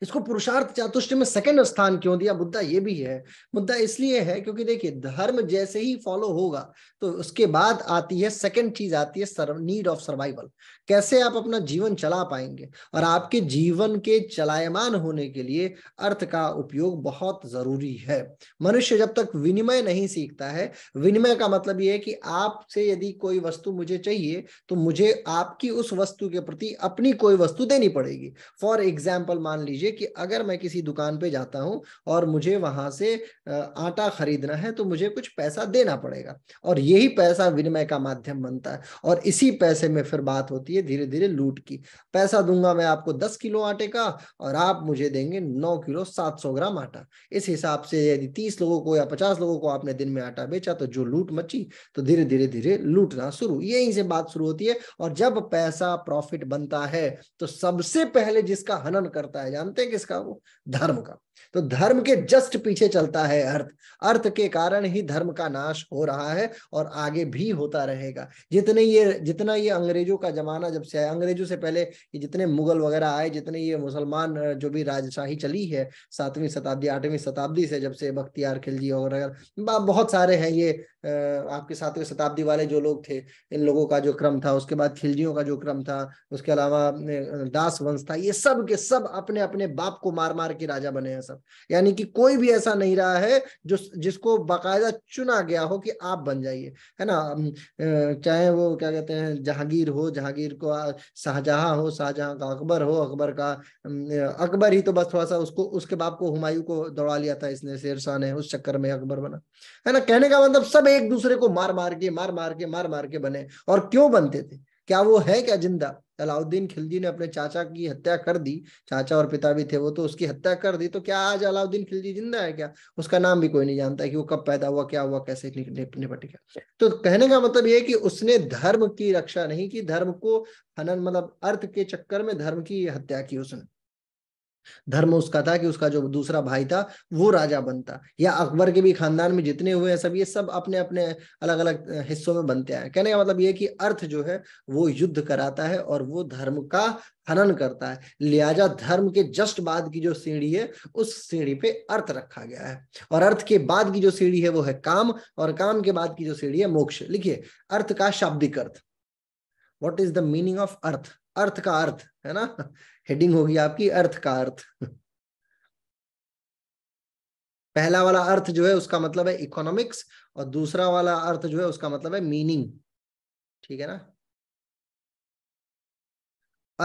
इसको पुरुषार्थ चातुष्ट में सेकंड स्थान क्यों दिया मुद्दा ये भी है मुद्दा इसलिए है क्योंकि देखिए धर्म जैसे ही फॉलो होगा तो उसके बाद आती है सेकंड चीज आती है नीड ऑफ सर्वाइवल कैसे आप अपना जीवन चला पाएंगे और आपके जीवन के चलायमान होने के लिए अर्थ का उपयोग बहुत जरूरी है मनुष्य जब तक विनिमय नहीं सीखता है विनिमय का मतलब ये है कि आपसे यदि कोई वस्तु मुझे चाहिए तो मुझे आपकी उस वस्तु के प्रति अपनी कोई वस्तु देनी पड़ेगी फॉर एग्जाम्पल मान लीजिए लीजिए कि अगर मैं किसी दुकान पे जाता हूँ और मुझे वहां से आटा खरीदना है तो मुझे कुछ पैसा देना पड़ेगा और यही पैसा विनिमय का माध्यम बनता है और इसी पैसे में फिर बात होती है धीरे धीरे लूट की पैसा दूंगा मैं आपको दस किलो आटे का और आप मुझे देंगे नौ किलो सात सौ ग्राम आटा इस हिसाब से यदि तीस लोगों को या पचास लोगों को आपने दिन में आटा बेचा तो जो लूट मची तो धीरे धीरे धीरे लूटना शुरू यही से बात शुरू होती है और जब पैसा प्रॉफिट बनता है तो सबसे पहले जिसका हनन करता है जानते हैं किसका वो धर्म का तो धर्म के जस्ट पीछे चलता है अर्थ अर्थ के कारण ही धर्म का नाश हो रहा है और आगे भी होता रहेगा जितने ये जितना ये अंग्रेजों का जमाना जब से आया अंग्रेजों से पहले ये जितने मुगल वगैरह आए जितने ये मुसलमान जो भी राजशाही चली है सातवीं शताब्दी आठवीं शताब्दी से जब से बख्तियार खिलजी और बहुत सारे हैं ये आपके सातवीं शताब्दी वाले जो लोग थे इन लोगों का जो क्रम था उसके बाद खिलजियों का जो क्रम था उसके अलावा दास वंश था ये सब के सब अपने अपने बाप को मार मार के राजा बने हैं सब साथ यानी कि कोई भी ऐसा नहीं रहा है जो जिसको बाकायदा चुना गया हो कि आप बन जाइए है ना चाहे वो क्या कहते हैं जहांगीर हो जहांगीर को शाहजहां हो शाहजहां का अकबर हो अकबर का अकबर ही तो बस थोड़ा सा उसको उसके बाप को हुमायूं को दौड़ा लिया था इसने शेरशाह ने उस चक्कर में अकबर बना है ना कहने का मतलब सब एक दूसरे को मार मार के मार मार के मार मार के बने और क्यों बनते थे क्या वो है क्या जिंदा अलाउद्दीन खिलजी ने अपने चाचा की हत्या कर दी चाचा और पिता भी थे वो तो उसकी हत्या कर दी तो क्या आज अलाउद्दीन खिलजी जिंदा है क्या उसका नाम भी कोई नहीं जानता कि वो कब पैदा हुआ क्या हुआ कैसे निपट गया तो कहने का मतलब ये कि उसने धर्म की रक्षा नहीं की धर्म को हनन मतलब अर्थ के चक्कर में धर्म की हत्या की उसने धर्म उसका था कि उसका जो दूसरा भाई था वो राजा बनता या अकबर के भी खानदान में जितने हुए हैं सब ये सब अपने अपने अलग अलग हिस्सों में बनते हैं कहने का मतलब ये कि अर्थ जो है वो युद्ध कराता है और वो धर्म का हनन करता है लिहाजा धर्म के जस्ट बाद की जो सीढ़ी है उस सीढ़ी पे अर्थ रखा गया है और अर्थ के बाद की जो सीढ़ी है वो है काम और काम के बाद की जो सीढ़ी है मोक्ष लिखिए अर्थ का शाब्दिक अर्थ what is the meaning of artha अर्थ का अर्थ है ना हेडिंग होगी आपकी अर्थ का अर्थ पहला वाला अर्थ जो है उसका मतलब है इकोनॉमिक्स और दूसरा वाला अर्थ जो है उसका मतलब है मीनिंग ठीक है ना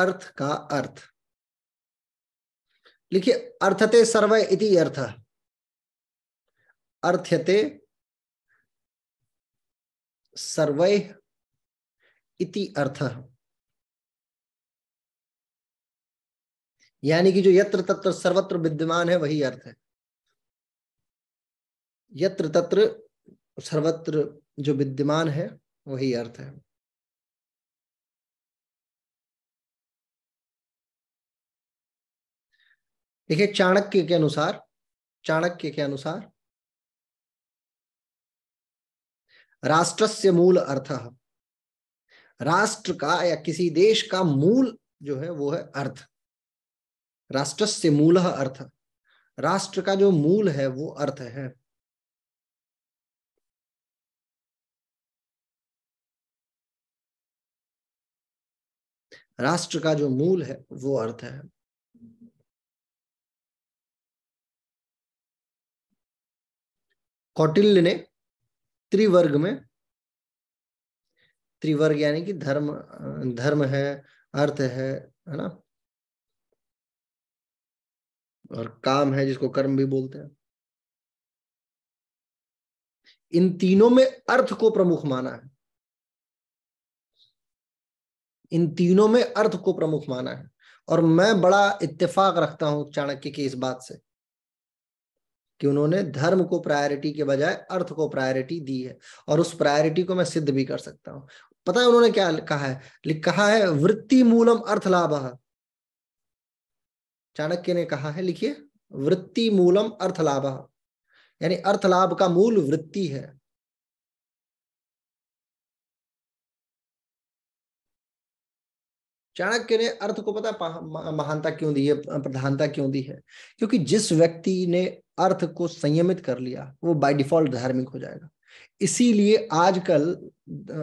अर्थ का अर्थ लिखिए अर्थते सर्व इति अर्थ अर्थते सर्वय इति अर्थ यानी कि जो यत्र तत्र सर्वत्र विद्यमान है वही अर्थ है यत्र तत्र सर्वत्र जो विद्यमान है वही अर्थ है देखिए चाणक्य के अनुसार चाणक्य के अनुसार राष्ट्रस्य मूल अर्थ राष्ट्र का या किसी देश का मूल जो है वो है अर्थ राष्ट्र से मूल अर्थ राष्ट्र का जो मूल है वो अर्थ है राष्ट्र का जो मूल है वो अर्थ है कौटिल्य ने त्रिवर्ग में त्रिवर्ग यानी कि धर्म धर्म है अर्थ है है ना और काम है जिसको कर्म भी बोलते हैं इन तीनों में अर्थ को प्रमुख माना है इन तीनों में अर्थ को प्रमुख माना है और मैं बड़ा इत्तेफाक रखता हूं चाणक्य की इस बात से कि उन्होंने धर्म को प्रायोरिटी के बजाय अर्थ को प्रायोरिटी दी है और उस प्रायोरिटी को मैं सिद्ध भी कर सकता हूं पता है उन्होंने क्या कहा है कहा है वृत्ति मूलम अर्थ लाभ चाणक्य ने कहा है लिखिए वृत्ति मूलम अर्थलाभ यानी अर्थलाभ का मूल वृत्ति है चाणक्य ने अर्थ को पता महानता क्यों दी है प्रधानता क्यों दी है क्योंकि जिस व्यक्ति ने अर्थ को संयमित कर लिया वो बाय डिफॉल्ट धार्मिक हो जाएगा इसीलिए आजकल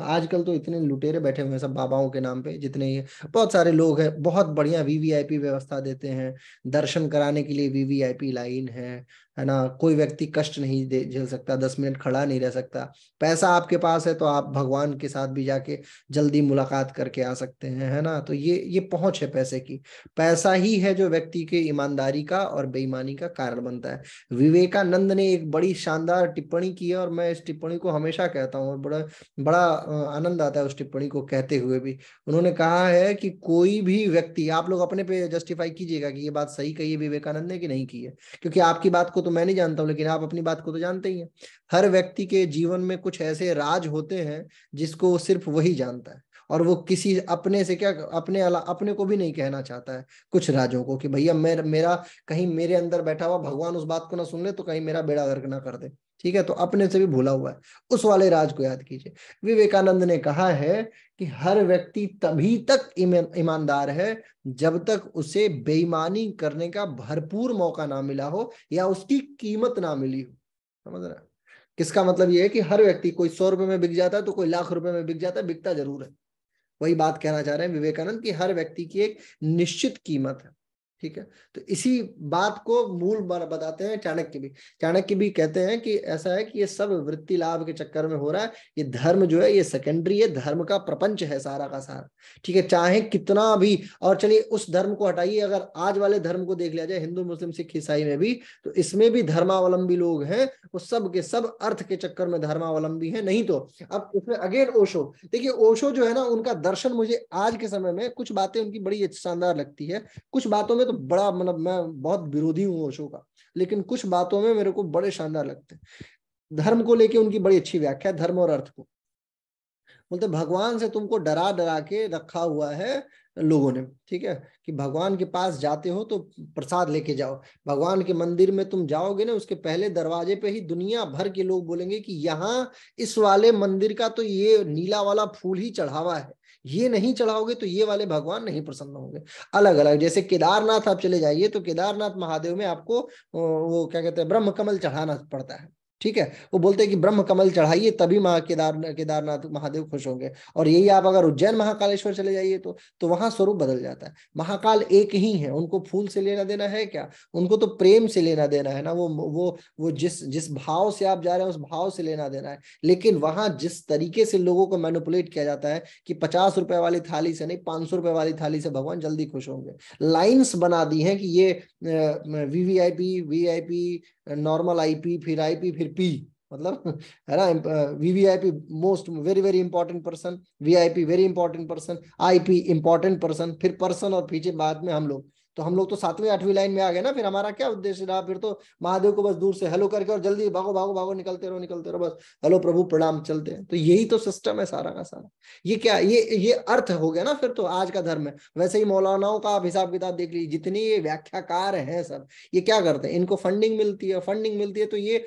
आजकल तो इतने लुटेरे बैठे हुए हैं सब बाबाओं के नाम पे जितने ही बहुत सारे लोग हैं बहुत बढ़िया वीवीआईपी व्यवस्था देते हैं दर्शन कराने के लिए वीवीआईपी लाइन है है ना कोई व्यक्ति कष्ट नहीं झेल सकता दस मिनट खड़ा नहीं रह सकता पैसा आपके पास है तो आप भगवान के साथ भी जाके जल्दी मुलाकात करके आ सकते हैं है ना तो ये ये पहुंच है पैसे की पैसा ही है जो व्यक्ति के ईमानदारी का और बेईमानी का कारण बनता है विवेकानंद ने एक बड़ी शानदार टिप्पणी की है और मैं इस टिप्पणी को हमेशा कहता हूँ और बड़ा बड़ा आनंद आता है उस टिप्पणी को कहते हुए भी उन्होंने कहा है कि कोई भी व्यक्ति आप लोग अपने पे जस्टिफाई कीजिएगा कि ये बात सही कही है विवेकानंद ने कि नहीं की है क्योंकि आपकी बात को तो मैं नहीं जानता हूँ लेकिन आप अपनी बात को तो जानते ही हैं हर व्यक्ति के जीवन में कुछ ऐसे राज होते हैं जिसको सिर्फ वही जानता है और वो किसी अपने से क्या अपने अला अपने को भी नहीं कहना चाहता है कुछ राजों को कि भैया मेर, मेरा कहीं मेरे अंदर बैठा हुआ भगवान उस बात को ना सुन ले तो कहीं मेरा बेड़ा गर्क ना कर दे ठीक है तो अपने से भी भूला हुआ है उस वाले राज को याद कीजिए विवेकानंद ने कहा है कि हर व्यक्ति तभी तक ईमानदार है जब तक उसे बेईमानी करने का भरपूर मौका ना मिला हो या उसकी कीमत ना मिली हो समझ रहे किसका मतलब यह है कि हर व्यक्ति कोई सौ रुपए में बिक जाता है तो कोई लाख रुपए में बिक जाता है बिकता जरूर है वही बात कहना चाह रहे हैं विवेकानंद की हर व्यक्ति की एक निश्चित कीमत है ठीक है तो इसी बात को मूल बताते हैं चाणक्य भी चाणक्य भी कहते हैं कि ऐसा है कि ये सब वृत्ति लाभ के चक्कर में हो रहा है ये धर्म जो है ये सेकेंडरी है धर्म का प्रपंच है सारा का सारा ठीक है चाहे कितना भी और चलिए उस धर्म को हटाइए अगर आज वाले धर्म को देख लिया जाए हिंदू मुस्लिम सिख ईसाई में भी तो इसमें भी धर्मावलंबी लोग हैं वो सब के सब अर्थ के चक्कर में धर्मावलंबी है नहीं तो अब इसमें अगेन ओशो देखिए ओशो जो है ना उनका दर्शन मुझे आज के समय में कुछ बातें उनकी बड़ी शानदार लगती है कुछ बातों में तो तो बड़ा मतलब मैं बहुत विरोधी हूँ ओशो का लेकिन कुछ बातों में मेरे को बड़े शानदार लगते हैं धर्म को लेके उनकी बड़ी अच्छी व्याख्या है धर्म और अर्थ को बोलते भगवान से तुमको डरा डरा के रखा हुआ है लोगों ने ठीक है कि भगवान के पास जाते हो तो प्रसाद लेके जाओ भगवान के मंदिर में तुम जाओगे ना उसके पहले दरवाजे पे ही दुनिया भर के लोग बोलेंगे कि यहाँ इस वाले मंदिर का तो ये नीला वाला फूल ही चढ़ावा है ये नहीं चढ़ाओगे तो ये वाले भगवान नहीं प्रसन्न होंगे अलग अलग जैसे केदारनाथ आप चले जाइए तो केदारनाथ महादेव में आपको वो क्या कहते हैं ब्रह्म कमल चढ़ाना पड़ता है ठीक है वो बोलते हैं कि ब्रह्म कमल चढ़ाइए तभी महा केदार केदारनाथ महादेव खुश होंगे और यही आप अगर उज्जैन महाकालेश्वर चले जाइए तो तो वहां स्वरूप बदल जाता है महाकाल एक ही है उनको फूल से लेना देना है क्या उनको तो प्रेम से लेना देना है ना वो वो वो जिस जिस भाव से आप जा रहे हैं उस भाव से लेना देना है लेकिन वहां जिस तरीके से लोगों को मैनुपुलेट किया जाता है कि पचास रुपए वाली थाली से नहीं पांच सौ रुपए वाली थाली से भगवान जल्दी खुश होंगे लाइन्स बना दी है कि ये V V V I P I P normal IP फिर आईपी फिर पी मतलब है ना VVIP most very very important person VIP very important person IP important person फिर पर्सन और पीछे बाद में हम लोग तो हम लोग तो सातवीं आठवीं लाइन में आ गए ना फिर हमारा क्या उद्देश्य रहा फिर तो महादेव को बस दूर से हेलो करके और जल्दी भागो भागो भागो निकलते रहो निकलते रहो बस हेलो प्रभु प्रणाम चलते हैं तो यही तो सिस्टम है सारा का सारा ये क्या ये ये अर्थ हो गया ना फिर तो आज का धर्म है वैसे ही मौलानाओं का आप हिसाब किताब देख लीजिए जितनी ये व्याख्याकार है सर ये क्या करते हैं इनको फंडिंग मिलती है फंडिंग मिलती है तो ये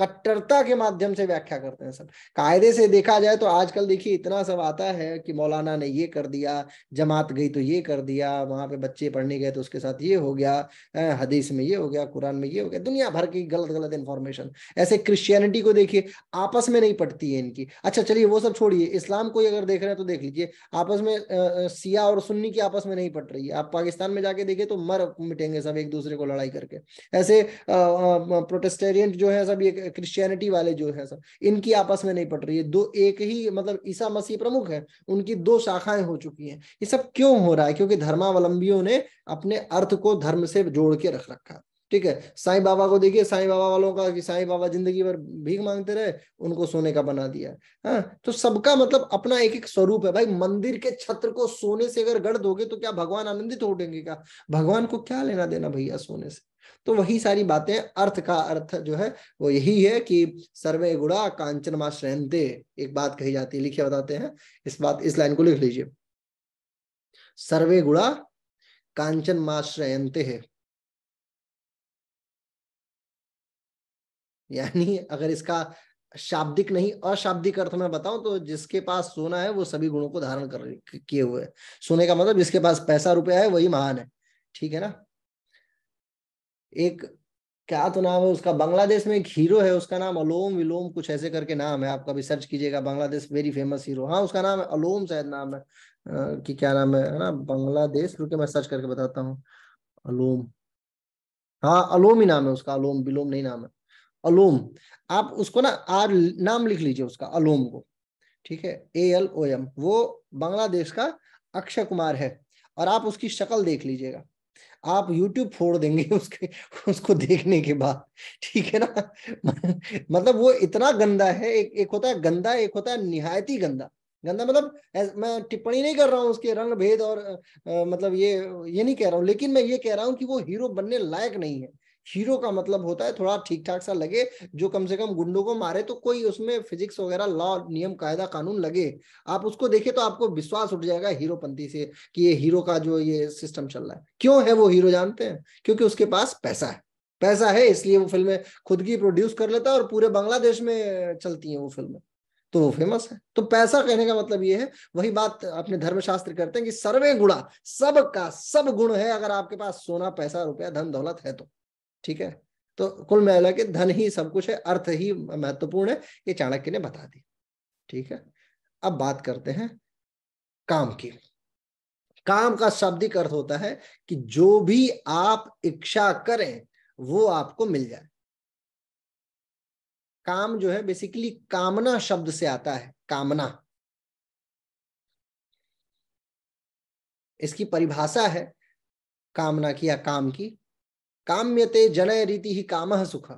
कट्टरता के माध्यम से व्याख्या करते हैं सर कायदे से देखा जाए तो आजकल देखिए इतना सब आता है कि मौलाना ने ये कर दिया जमात गई तो ये कर दिया वहां पे बच्चे पढ़ने गए तो तो उसके साथ ये हो गया हदीस में ये हो गया कुरान में ये हो गया दुनिया भर की गलत गलत इन्फॉर्मेशन ऐसे क्रिश्चियनिटी को देखिए आपस में नहीं पटती है इनकी अच्छा चलिए वो सब छोड़िए इस्लाम को अगर देख रहे हैं तो देख लीजिए आपस में सिया और सुन्नी की आपस में नहीं पट रही है आप पाकिस्तान में जाके देखिए तो मर मिटेंगे सब एक दूसरे को लड़ाई करके ऐसे प्रोटेस्टेरियंट जो है सब ये क्रिश्चियनिटी वाले जो है सब इनकी आपस में नहीं पट रही है दो एक ही मतलब ईसा मसीह प्रमुख है उनकी दो शाखाएं हो चुकी हैं ये सब क्यों हो रहा है क्योंकि धर्मावलंबियों ने अपने अपने अर्थ को धर्म से जोड़ के रख रखा ठीक है साईं बाबा को देखिए साईं बाबा वालों का कि साईं बाबा जिंदगी भर भीख मांगते रहे उनको सोने का बना दिया हाँ तो सबका मतलब अपना एक एक स्वरूप है भाई मंदिर के छत्र को सोने से अगर गढ़ दोगे तो क्या भगवान आनंदित हो उठेंगे क्या भगवान को क्या लेना देना भैया सोने से तो वही सारी बातें अर्थ का अर्थ जो है वो यही है कि सर्वे गुड़ा कांचन माश्रंते एक बात कही जाती है लिखे बताते हैं इस बात इस लाइन को लिख लीजिए सर्वे गुड़ा कांचन माश्रयनते है यानी अगर इसका शाब्दिक नहीं अशाब्दिक अर्थ में बताऊं तो जिसके पास सोना है वो सभी गुणों को धारण कर किए हुए है सोने का मतलब जिसके पास पैसा रुपया है वही महान है ठीक है ना एक क्या तो नाम है उसका बांग्लादेश में एक हीरो है उसका नाम अलोम विलोम कुछ ऐसे करके नाम है आप कभी सर्च कीजिएगा बांग्लादेश वेरी फेमस हीरो हाँ उसका नाम है अलोम शायद नाम है की क्या नाम है है ना बांग्लादेश रुके मैं सर्च करके बताता हूँ अलोम हाँ अलोम ही नाम है उसका अलोम विलोम नहीं नाम है अलोम आप उसको ना आर नाम लिख लीजिए उसका अलोम को ठीक है ए एल ओ एम वो बांग्लादेश का अक्षय कुमार है और आप उसकी शक्ल देख लीजिएगा आप YouTube फोड़ देंगे उसके उसको देखने के बाद ठीक है ना मतलब वो इतना गंदा है एक एक होता है गंदा एक होता है निहायती गंदा गंदा मतलब मैं टिप्पणी नहीं कर रहा हूँ उसके रंग भेद और आ, मतलब ये ये नहीं कह रहा हूँ लेकिन मैं ये कह रहा हूँ कि वो हीरो बनने लायक नहीं है हीरो का मतलब होता है थोड़ा ठीक ठाक सा लगे जो कम से कम गुंडों को मारे तो कोई उसमें फिजिक्स वगैरह लॉ नियम कायदा कानून लगे आप उसको देखे तो आपको विश्वास उठ जाएगा हीरोपंथी से कि ये हीरो का जो ये सिस्टम चल रहा है क्यों है वो हीरो जानते हैं क्योंकि उसके पास पैसा है पैसा है इसलिए वो फिल्में खुद की प्रोड्यूस कर लेता है और पूरे बांग्लादेश में चलती हैं वो फिल्में तो वो फेमस है तो पैसा कहने का मतलब ये है वही बात अपने धर्मशास्त्र करते हैं कि सर्वे गुणा सब का सब गुण है अगर आपके पास सोना पैसा रुपया धन दौलत है तो ठीक है तो कुल मेला के धन ही सब कुछ है अर्थ ही महत्वपूर्ण है ये चाणक्य ने बता दी ठीक है अब बात करते हैं काम की काम का शब्दिक अर्थ होता है कि जो भी आप इच्छा करें वो आपको मिल जाए काम जो है बेसिकली कामना शब्द से आता है कामना इसकी परिभाषा है कामना की या काम की काम्यते जनय रीति ही काम सुख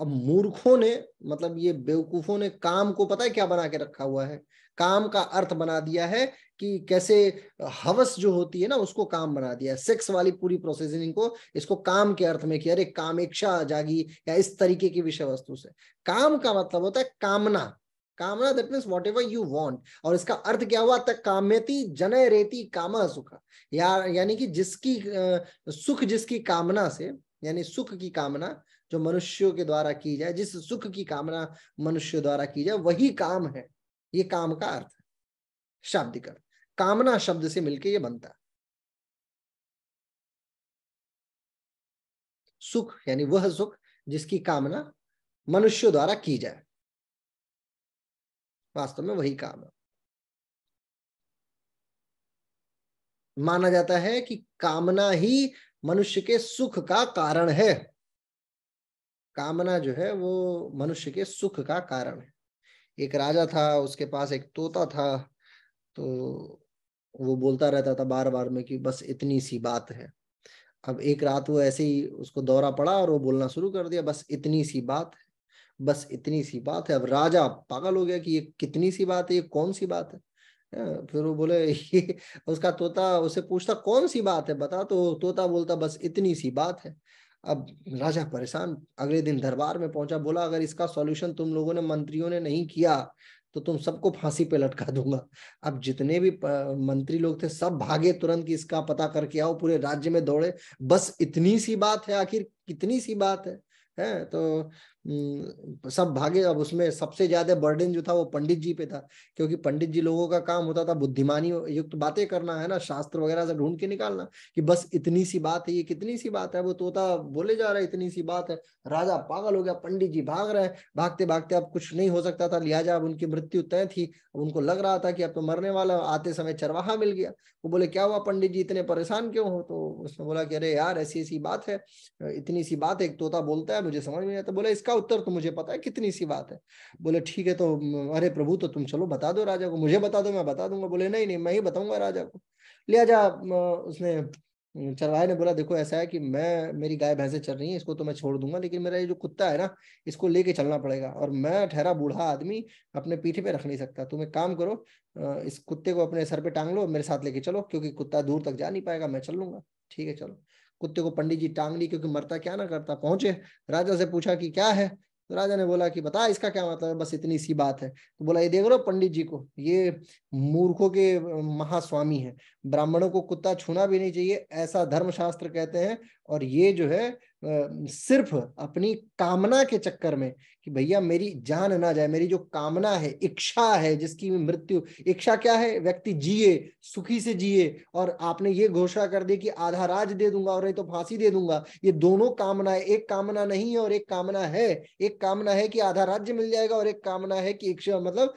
अब मूर्खों ने मतलब ये बेवकूफों ने काम को पता है क्या बना के रखा हुआ है काम का अर्थ बना दिया है कि कैसे हवस जो होती है ना उसको काम बना दिया सेक्स वाली पूरी प्रोसेसिंग को इसको काम के अर्थ में किया अरे कामेक्षा जागी या इस तरीके की विषय वस्तु से काम का मतलब होता है कामना कामना that means whatever you want और इसका अर्थ क्या हुआ तक काम्यती जनय रेती कामा सुख यार यानी कि जिसकी सुख जिसकी कामना से यानी सुख की कामना जो मनुष्यों के द्वारा की जाए जिस सुख की कामना मनुष्य द्वारा की जाए वही काम है ये काम का अर्थ शाब्दिक अर्थ कामना शब्द से मिलके ये बनता है सुख यानी वह सुख जिसकी कामना मनुष्य द्वारा की जाए वास्तव में वही काम है माना जाता है कि कामना ही मनुष्य के सुख का कारण है कामना जो है वो मनुष्य के सुख का कारण है एक राजा था उसके पास एक तोता था तो वो बोलता रहता था बार बार में कि बस इतनी सी बात है अब एक रात वो ऐसे ही उसको दौरा पड़ा और वो बोलना शुरू कर दिया बस इतनी सी बात है बस इतनी सी बात है अब राजा पागल हो गया कि ये कितनी सी बात है ये कौन सी बात है फिर वो बोले ये उसका तोता उसे पूछता कौन सी बात है बता तो तोता बोलता बस इतनी सी बात है अब राजा परेशान अगले दिन दरबार में पहुंचा बोला अगर इसका सॉल्यूशन तुम लोगों ने मंत्रियों ने नहीं किया तो तुम सबको फांसी पे लटका दूंगा अब जितने भी मंत्री लोग थे सब भागे तुरंत कि इसका पता करके आओ पूरे राज्य में दौड़े बस इतनी सी बात है आखिर कितनी सी बात है है तो हम्म, सब भागे अब उसमें सबसे ज्यादा बर्डन जो था वो पंडित जी पे था क्योंकि पंडित जी लोगों का काम होता था बुद्धिमानी युक्त तो बातें करना है ना शास्त्र वगैरह से ढूंढ के निकालना कि बस इतनी सी बात है ये कितनी सी बात है वो तोता बोले जा रहा है इतनी सी बात है राजा पागल हो गया पंडित जी भाग रहे भागते भागते अब कुछ नहीं हो सकता था लिहाजा अब उनकी मृत्यु तय थी अब उनको लग रहा था कि अब तो मरने वाला आते समय चरवाहा मिल गया वो बोले क्या हुआ पंडित जी इतने परेशान क्यों हो तो उसने बोला कि अरे यार ऐसी ऐसी बात है इतनी सी बात है एक तोता बोलता है मुझे समझ में आता बोला इसका का उत्तर तो मुझे पता है कितनी सी बात है बोले ठीक है तो अरे प्रभु तो तुम चलो बता दो राजा को मुझे बता दो मैं बता दूंगा बोले नहीं नहीं मैं ही बताऊंगा राजा को लिया जा उसने चरवाहे ने बोला देखो ऐसा है कि मैं मेरी गाय भैंसे चल रही है इसको तो मैं छोड़ दूंगा लेकिन मेरा ये जो कुत्ता है ना इसको लेके चलना पड़ेगा और मैं ठहरा बूढ़ा आदमी अपने पीठे पे रख नहीं सकता तुम एक काम करो इस कुत्ते को अपने सर पे टांग लो मेरे साथ लेके चलो क्योंकि कुत्ता दूर तक जा नहीं पाएगा मैं चल लूंगा ठीक है चलो कुत्ते को पंडित जी टांग ली क्योंकि मरता क्या ना करता पहुंचे राजा से पूछा कि क्या है तो राजा ने बोला कि बता इसका क्या मतलब है बस इतनी सी बात है तो बोला ये देख रहे हो पंडित जी को ये मूर्खों के महास्वामी है ब्राह्मणों को कुत्ता छूना भी नहीं चाहिए ऐसा धर्मशास्त्र कहते हैं और ये जो है सिर्फ अपनी कामना के चक्कर में कि भैया मेरी जान ना जाए मेरी जो कामना है इच्छा है जिसकी मृत्यु इच्छा क्या है व्यक्ति जिए सुखी से जिए और आपने ये घोषणा कर दी कि आधा राज दे दूंगा और नहीं तो फांसी दे दूंगा ये दोनों कामना है एक कामना नहीं है और एक कामना है एक कामना है कि आधा राज्य मिल जाएगा और एक कामना है कि इच्छा मतलब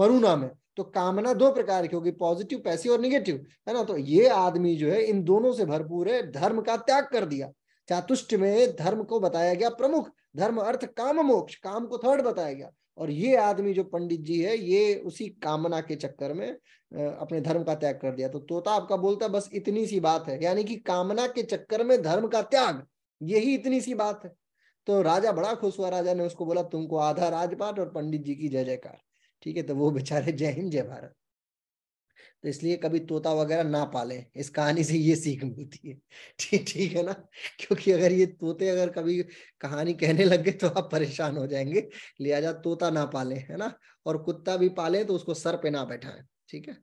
मरुना में तो कामना दो प्रकार की होगी पॉजिटिव पैसिव और निगेटिव है ना तो ये आदमी जो है इन दोनों से भरपूर है धर्म का त्याग कर दिया चातुष्ट में धर्म को बताया गया प्रमुख धर्म अर्थ काम मोक्ष काम को थर्ड बताया गया और ये आदमी जो पंडित जी है ये उसी कामना के चक्कर में अपने धर्म का त्याग कर दिया तो तोता आपका बोलता बस इतनी सी बात है यानी कि कामना के चक्कर में धर्म का त्याग यही इतनी सी बात है तो राजा बड़ा खुश हुआ राजा ने उसको बोला तुमको आधा राजपाट और पंडित जी की जय जयकार ठीक है तो वो बेचारे जय हिंद जय भारत तो इसलिए कभी तोता वगैरह ना पालें इस कहानी से ये सीख मिलती है ठीक ठीक है ना क्योंकि अगर ये तोते अगर कभी कहानी कहने लग गए तो आप परेशान हो जाएंगे लिहाजा तोता ना पाले है ना और कुत्ता भी पाले तो उसको सर पे ना बैठाए ठीक है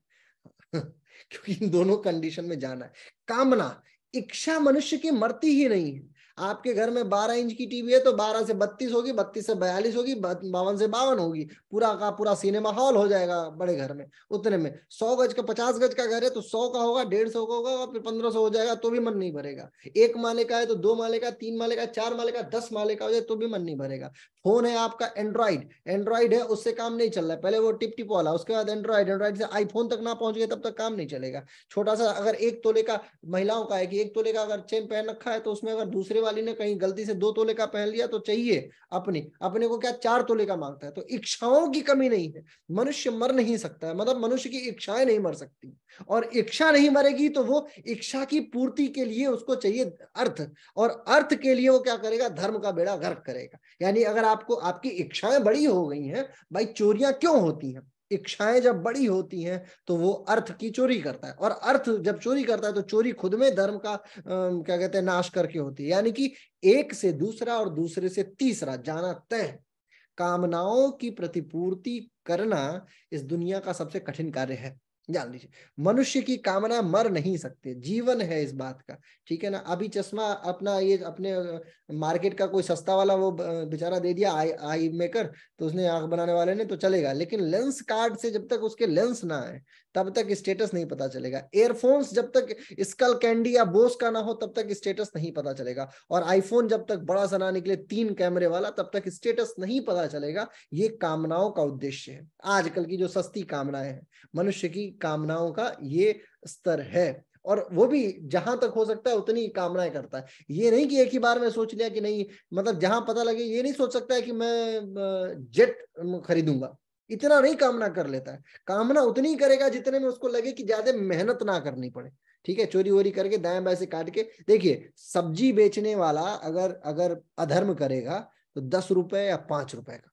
क्योंकि इन दोनों कंडीशन में जाना है कामना इच्छा मनुष्य की मरती ही नहीं है आपके घर में 12 इंच की टीवी है तो 12 से 32 होगी 32 से 42 होगी बावन से बावन होगी पूरा का पूरा सिनेमा हॉल हो जाएगा बड़े घर में उतने में 100 गज का 50 गज का घर है तो 100 का होगा डेढ़ सौ का होगा और फिर पंद्रह हो जाएगा तो भी मन नहीं भरेगा एक माले का है तो दो माले का तीन माले का चार माले का दस माले का हो जाए तो भी मन नहीं भरेगा फोन है आपका एंड्रॉइड एंड्रॉइड है उससे काम नहीं चल रहा है पहले वो टिप टिप वाला उसके बाद एंड्रॉइड एंड्रॉइड से आईफोन तक ना पहुंच गए तब तक काम नहीं चलेगा छोटा सा अगर एक तोले का महिलाओं का है कि एक तोले का अगर चेन पहन रखा है तो उसमें अगर दूसरे वाली ने कहीं गलती से दो तोले का पहन लिया तो चाहिए अपने अपने को क्या चार तोले का मांगता है तो इच्छाओं की कमी नहीं है मनुष्य मर नहीं सकता है मतलब मनुष्य की इच्छाएं नहीं मर सकती और इच्छा नहीं मरेगी तो वो इच्छा की पूर्ति के लिए उसको चाहिए अर्थ और अर्थ के लिए वो क्या करेगा धर्म का बेड़ा गर्क करेगा यानी अगर आपको आपकी इच्छाएं बड़ी हो गई हैं भाई चोरियां क्यों होती हैं इच्छाएं जब बड़ी होती हैं तो वो अर्थ की चोरी करता है और अर्थ जब चोरी करता है तो चोरी खुद में धर्म का आ, क्या कहते हैं नाश करके होती है यानी कि एक से दूसरा और दूसरे से तीसरा जाना तय कामनाओं की प्रतिपूर्ति करना इस दुनिया का सबसे कठिन कार्य है जान लीजिए मनुष्य की कामना मर नहीं सकते जीवन है इस बात का ठीक है ना अभी चश्मा अपना ये अपने मार्केट का कोई सस्ता वाला वो बेचारा दे दिया आई आई मेकर तो उसने आंख बनाने वाले ने तो चलेगा लेकिन लेंस कार्ड से जब तक उसके लेंस ना आए तब तक स्टेटस नहीं पता चलेगा एयरफोन्स जब तक स्कल कैंडी या बोस का ना हो तब तक स्टेटस नहीं पता चलेगा और आईफोन जब तक बड़ा सा ना निकले तीन कैमरे वाला तब तक स्टेटस नहीं पता चलेगा ये कामनाओं का उद्देश्य है आजकल की जो सस्ती कामनाएं हैं मनुष्य की कामनाओं का ये स्तर है और वो भी जहां तक हो सकता है उतनी कामनाएं करता है ये नहीं कि एक ही बार में सोच लिया कि नहीं मतलब जहां पता लगे ये नहीं सोच सकता है कि मैं जेट खरीदूंगा इतना नहीं कामना कर लेता है कामना उतनी करेगा जितने में उसको लगे कि ज्यादा मेहनत ना करनी पड़े ठीक है चोरी वोरी करके दाएं बाएं से काट के देखिए सब्जी बेचने वाला अगर अगर अधर्म करेगा तो दस रुपए या पांच रुपए का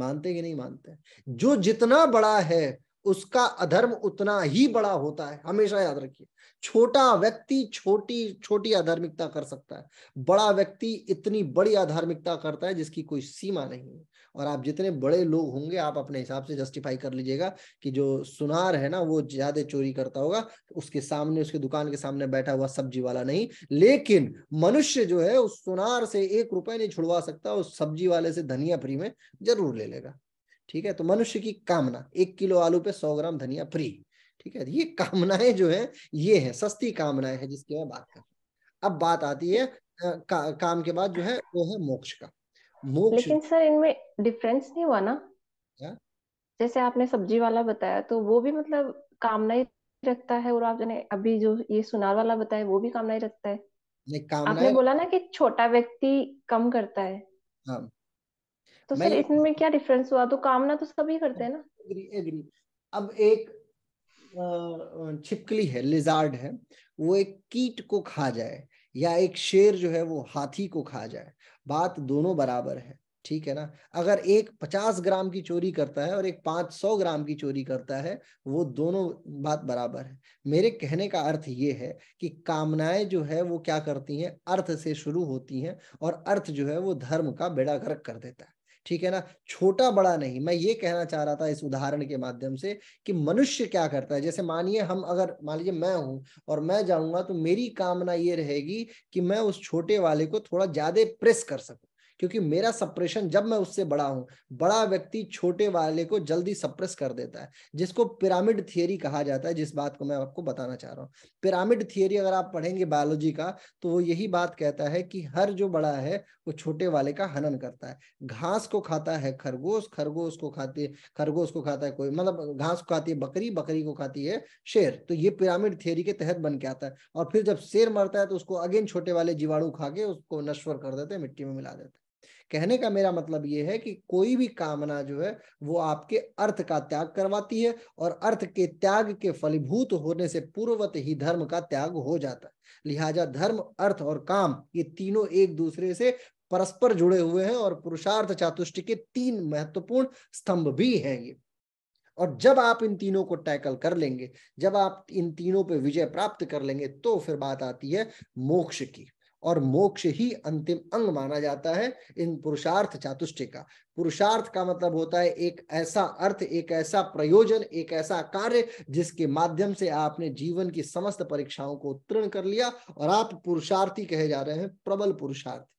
मानते कि नहीं मानते जो जितना बड़ा है उसका अधर्म उतना ही बड़ा होता है हमेशा याद रखिए छोटा व्यक्ति छोटी छोटी आधार्मिकता कर सकता है बड़ा व्यक्ति इतनी बड़ी आधार्मिकता करता है जिसकी कोई सीमा नहीं है और आप जितने बड़े लोग होंगे आप अपने हिसाब से जस्टिफाई कर लीजिएगा कि जो सुनार है ना वो ज्यादा चोरी करता होगा उसके सामने उसके दुकान के सामने बैठा हुआ सब्जी वाला नहीं लेकिन मनुष्य जो है उस सुनार से एक रुपए नहीं छुड़वा सकता उस सब्जी वाले से धनिया फ्री में जरूर ले लेगा ठीक है तो मनुष्य की कामना एक किलो आलू पे सौ ग्राम धनिया फ्री ठीक है ये कामनाएं जो है ये है सस्ती कामनाएं है जिसकी मैं बात कर अब बात आती है का, काम के बाद जो है वो है मोक्ष का मोक्ष लेकिन सर इनमें डिफरेंस नहीं हुआ ना या? जैसे आपने सब्जी वाला बताया तो वो भी मतलब कामना ही रखता है और आपने अभी जो ये सुनार वाला बताया वो भी कामना ही रखता है नहीं कामना आपने बोला ना कि छोटा व्यक्ति कम करता है हाँ तो सर इसमें क्या डिफरेंस हुआ तो कामना तो सभी करते हैं ना एग्री एग्री अब एक छिपकली है लिजार्ड है वो एक कीट को खा जाए या एक शेर जो है वो हाथी को खा जाए बात दोनों बराबर है ठीक है ना अगर एक पचास ग्राम की चोरी करता है और एक पांच सौ ग्राम की चोरी करता है वो दोनों बात बराबर है मेरे कहने का अर्थ ये है कि कामनाएं जो है वो क्या करती हैं अर्थ से शुरू होती हैं और अर्थ जो है वो धर्म का बेड़ा गर्क कर देता है ठीक है ना छोटा बड़ा नहीं मैं ये कहना चाह रहा था इस उदाहरण के माध्यम से कि मनुष्य क्या करता है जैसे मानिए हम अगर मान लीजिए मैं हूं और मैं जाऊंगा तो मेरी कामना ये रहेगी कि मैं उस छोटे वाले को थोड़ा ज्यादा प्रेस कर सकूं क्योंकि मेरा सप्रेशन जब मैं उससे बड़ा हूं बड़ा व्यक्ति छोटे वाले को जल्दी सप्रेस कर देता है जिसको पिरामिड थियरी कहा जाता है जिस बात को मैं आपको बताना चाह रहा हूँ पिरामिड थियरी अगर आप पढ़ेंगे बायोलॉजी का तो वो यही बात कहता है कि हर जो बड़ा है वो छोटे वाले का हनन करता है घास को खाता है खरगोश खरगोश को खाती है खरगोश को खाता है कोई मतलब घास को खाती है बकरी बकरी को खाती है शेर तो ये पिरामिड थियरी के तहत बन के आता है और फिर जब शेर मरता है तो उसको अगेन छोटे वाले जीवाणु खा के उसको नश्वर कर देते हैं मिट्टी में मिला देते हैं कहने का मेरा मतलब यह है कि कोई भी कामना जो है वो आपके अर्थ का त्याग करवाती है और अर्थ के त्याग के फलीभूत होने से पूर्ववत ही धर्म का त्याग हो जाता है लिहाजा धर्म अर्थ और काम ये तीनों एक दूसरे से परस्पर जुड़े हुए हैं और पुरुषार्थ चातुष्ट के तीन महत्वपूर्ण स्तंभ भी हैं ये और जब आप इन तीनों को टैकल कर लेंगे जब आप इन तीनों पर विजय प्राप्त कर लेंगे तो फिर बात आती है मोक्ष की और मोक्ष ही अंतिम अंग माना जाता है इन पुरुषार्थ चातुष्टय का पुरुषार्थ का मतलब होता है एक ऐसा अर्थ एक ऐसा प्रयोजन एक ऐसा कार्य जिसके माध्यम से आपने जीवन की समस्त परीक्षाओं को उत्तीर्ण कर लिया और आप पुरुषार्थी कहे जा रहे हैं प्रबल पुरुषार्थी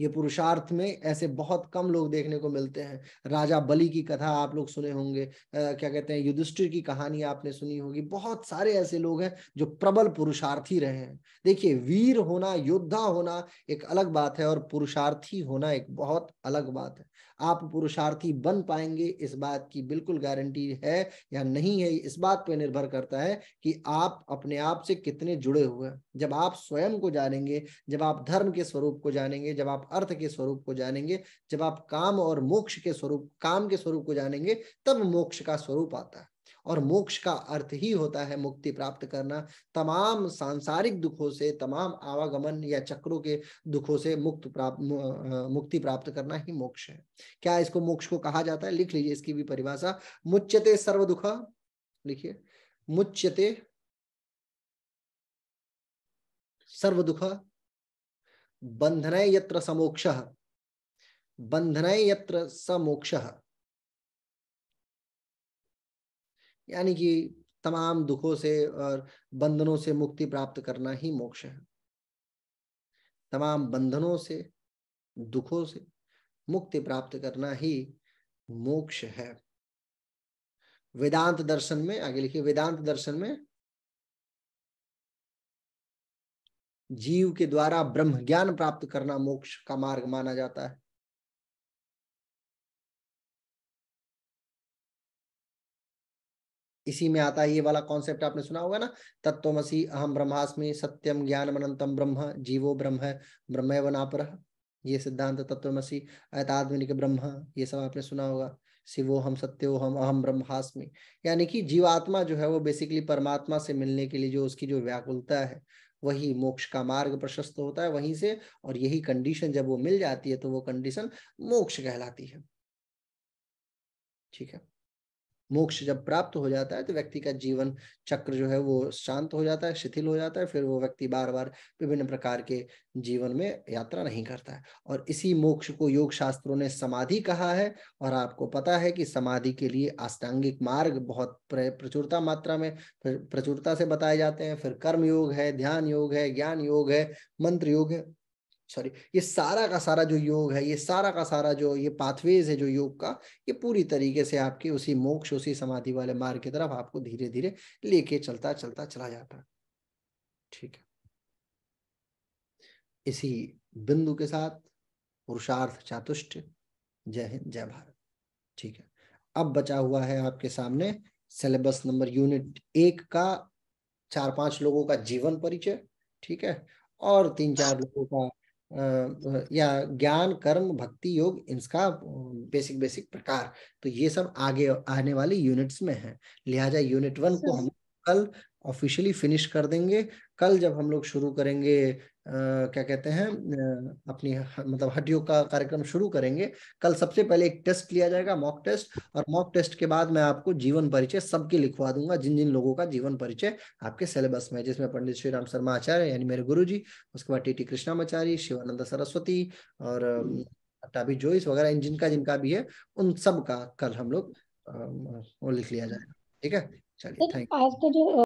ये पुरुषार्थ में ऐसे बहुत कम लोग देखने को मिलते हैं राजा बलि की कथा आप लोग सुने होंगे क्या कहते हैं युधिष्ठिर की कहानी आपने सुनी होगी बहुत सारे ऐसे लोग हैं जो प्रबल पुरुषार्थी रहे हैं देखिए वीर होना योद्धा होना एक अलग बात है और पुरुषार्थी होना एक बहुत अलग बात है आप पुरुषार्थी बन पाएंगे इस बात की बिल्कुल गारंटी है या नहीं है इस बात पर निर्भर करता है कि आप अपने आप से कितने जुड़े हुए हैं जब आप स्वयं को जानेंगे जब आप धर्म के स्वरूप को जानेंगे जब आप अर्थ के स्वरूप को जानेंगे जब आप काम और मोक्ष के स्वरूप काम के स्वरूप को जानेंगे तब मोक्ष का स्वरूप आता है और मोक्ष का अर्थ ही होता है मुक्ति प्राप्त करना तमाम सांसारिक दुखों से तमाम आवागमन या चक्रों के दुखों से मुक्त प्राप्त मुक्ति प्राप्त करना ही मोक्ष है क्या इसको मोक्ष को कहा जाता है लिख लीजिए इसकी भी परिभाषा मुच्यते सर्व दुख लिखिए मुच्यते सर्व दुख बंधनाय यत्र समोक्ष बंधनाय यत्र समोक्ष यानी कि तमाम दुखों से और बंधनों से मुक्ति प्राप्त करना ही मोक्ष है तमाम बंधनों से दुखों से मुक्ति प्राप्त करना ही मोक्ष है वेदांत दर्शन में आगे लिखिए वेदांत दर्शन में जीव के द्वारा ब्रह्म ज्ञान प्राप्त करना मोक्ष का मार्ग माना जाता है इसी में आता है ये वाला कॉन्सेप्ट आपने सुना होगा ना तत्वमसी अहम ब्रह्मास्मि सत्यम ज्ञान अनंतम ब्रह्म जीवो ब्रह्म है ब्रह्म वनापर ये सिद्धांत तत्वमसी अतात्मनिक ब्रह्म ये सब आपने सुना होगा शिवो हम सत्यो हम अहम ब्रह्मास्मि यानी कि जीवात्मा जो है वो बेसिकली परमात्मा से मिलने के लिए जो उसकी जो व्याकुलता है वही मोक्ष का मार्ग प्रशस्त होता है वहीं से और यही कंडीशन जब वो मिल जाती है तो वो कंडीशन मोक्ष कहलाती है ठीक है मोक्ष जब प्राप्त हो जाता है तो व्यक्ति का जीवन चक्र जो है वो शांत हो जाता है शिथिल हो जाता है फिर वो व्यक्ति बार बार विभिन्न प्रकार के जीवन में यात्रा नहीं करता है और इसी मोक्ष को योग शास्त्रों ने समाधि कहा है और आपको पता है कि समाधि के लिए अष्टांगिक मार्ग बहुत प्रचुरता मात्रा में प्रचुरता से बताए जाते हैं फिर कर्म योग है ध्यान योग है ज्ञान योग है मंत्र योग है सॉरी ये सारा का सारा जो योग है ये सारा का सारा जो ये पाथवेज है जो योग का ये पूरी तरीके से आपकी उसी मोक्ष उसी समाधि वाले मार्ग की तरफ आपको धीरे धीरे लेके चलता चलता चला जाता है ठीक है इसी बिंदु के साथ पुरुषार्थ चातुष्ट जय हिंद जय भारत ठीक है अब बचा हुआ है आपके सामने सिलेबस नंबर यूनिट एक का चार पांच लोगों का जीवन परिचय ठीक है और तीन चार लोगों का तो या ज्ञान कर्म भक्ति योग इसका बेसिक बेसिक प्रकार तो ये सब आगे आने वाली यूनिट्स में है लिहाजा यूनिट वन को अच्छा। हम कल ऑफिशियली फिनिश कर देंगे कल जब हम लोग शुरू करेंगे आ, क्या कहते हैं अपनी ह, मतलब हड्डियों का कार्यक्रम शुरू करेंगे कल सबसे पहले एक टेस्ट लिया जाएगा मॉक टेस्ट और मॉक टेस्ट के बाद मैं आपको जीवन परिचय सबके लिखवा दूंगा जिन जिन लोगों का जीवन परिचय आपके सिलेबस में जिसमें पंडित श्री राम शर्मा आचार्य यानी मेरे गुरु जी उसके बाद टी टी कृष्णाचारी शिवानंद सरस्वती और टाबी जोइस वगैरह इन जिनका जिनका भी है उन सब का कल हम लोग वो लिख लिया जाएगा ठीक है चलिए थैंक आज का जो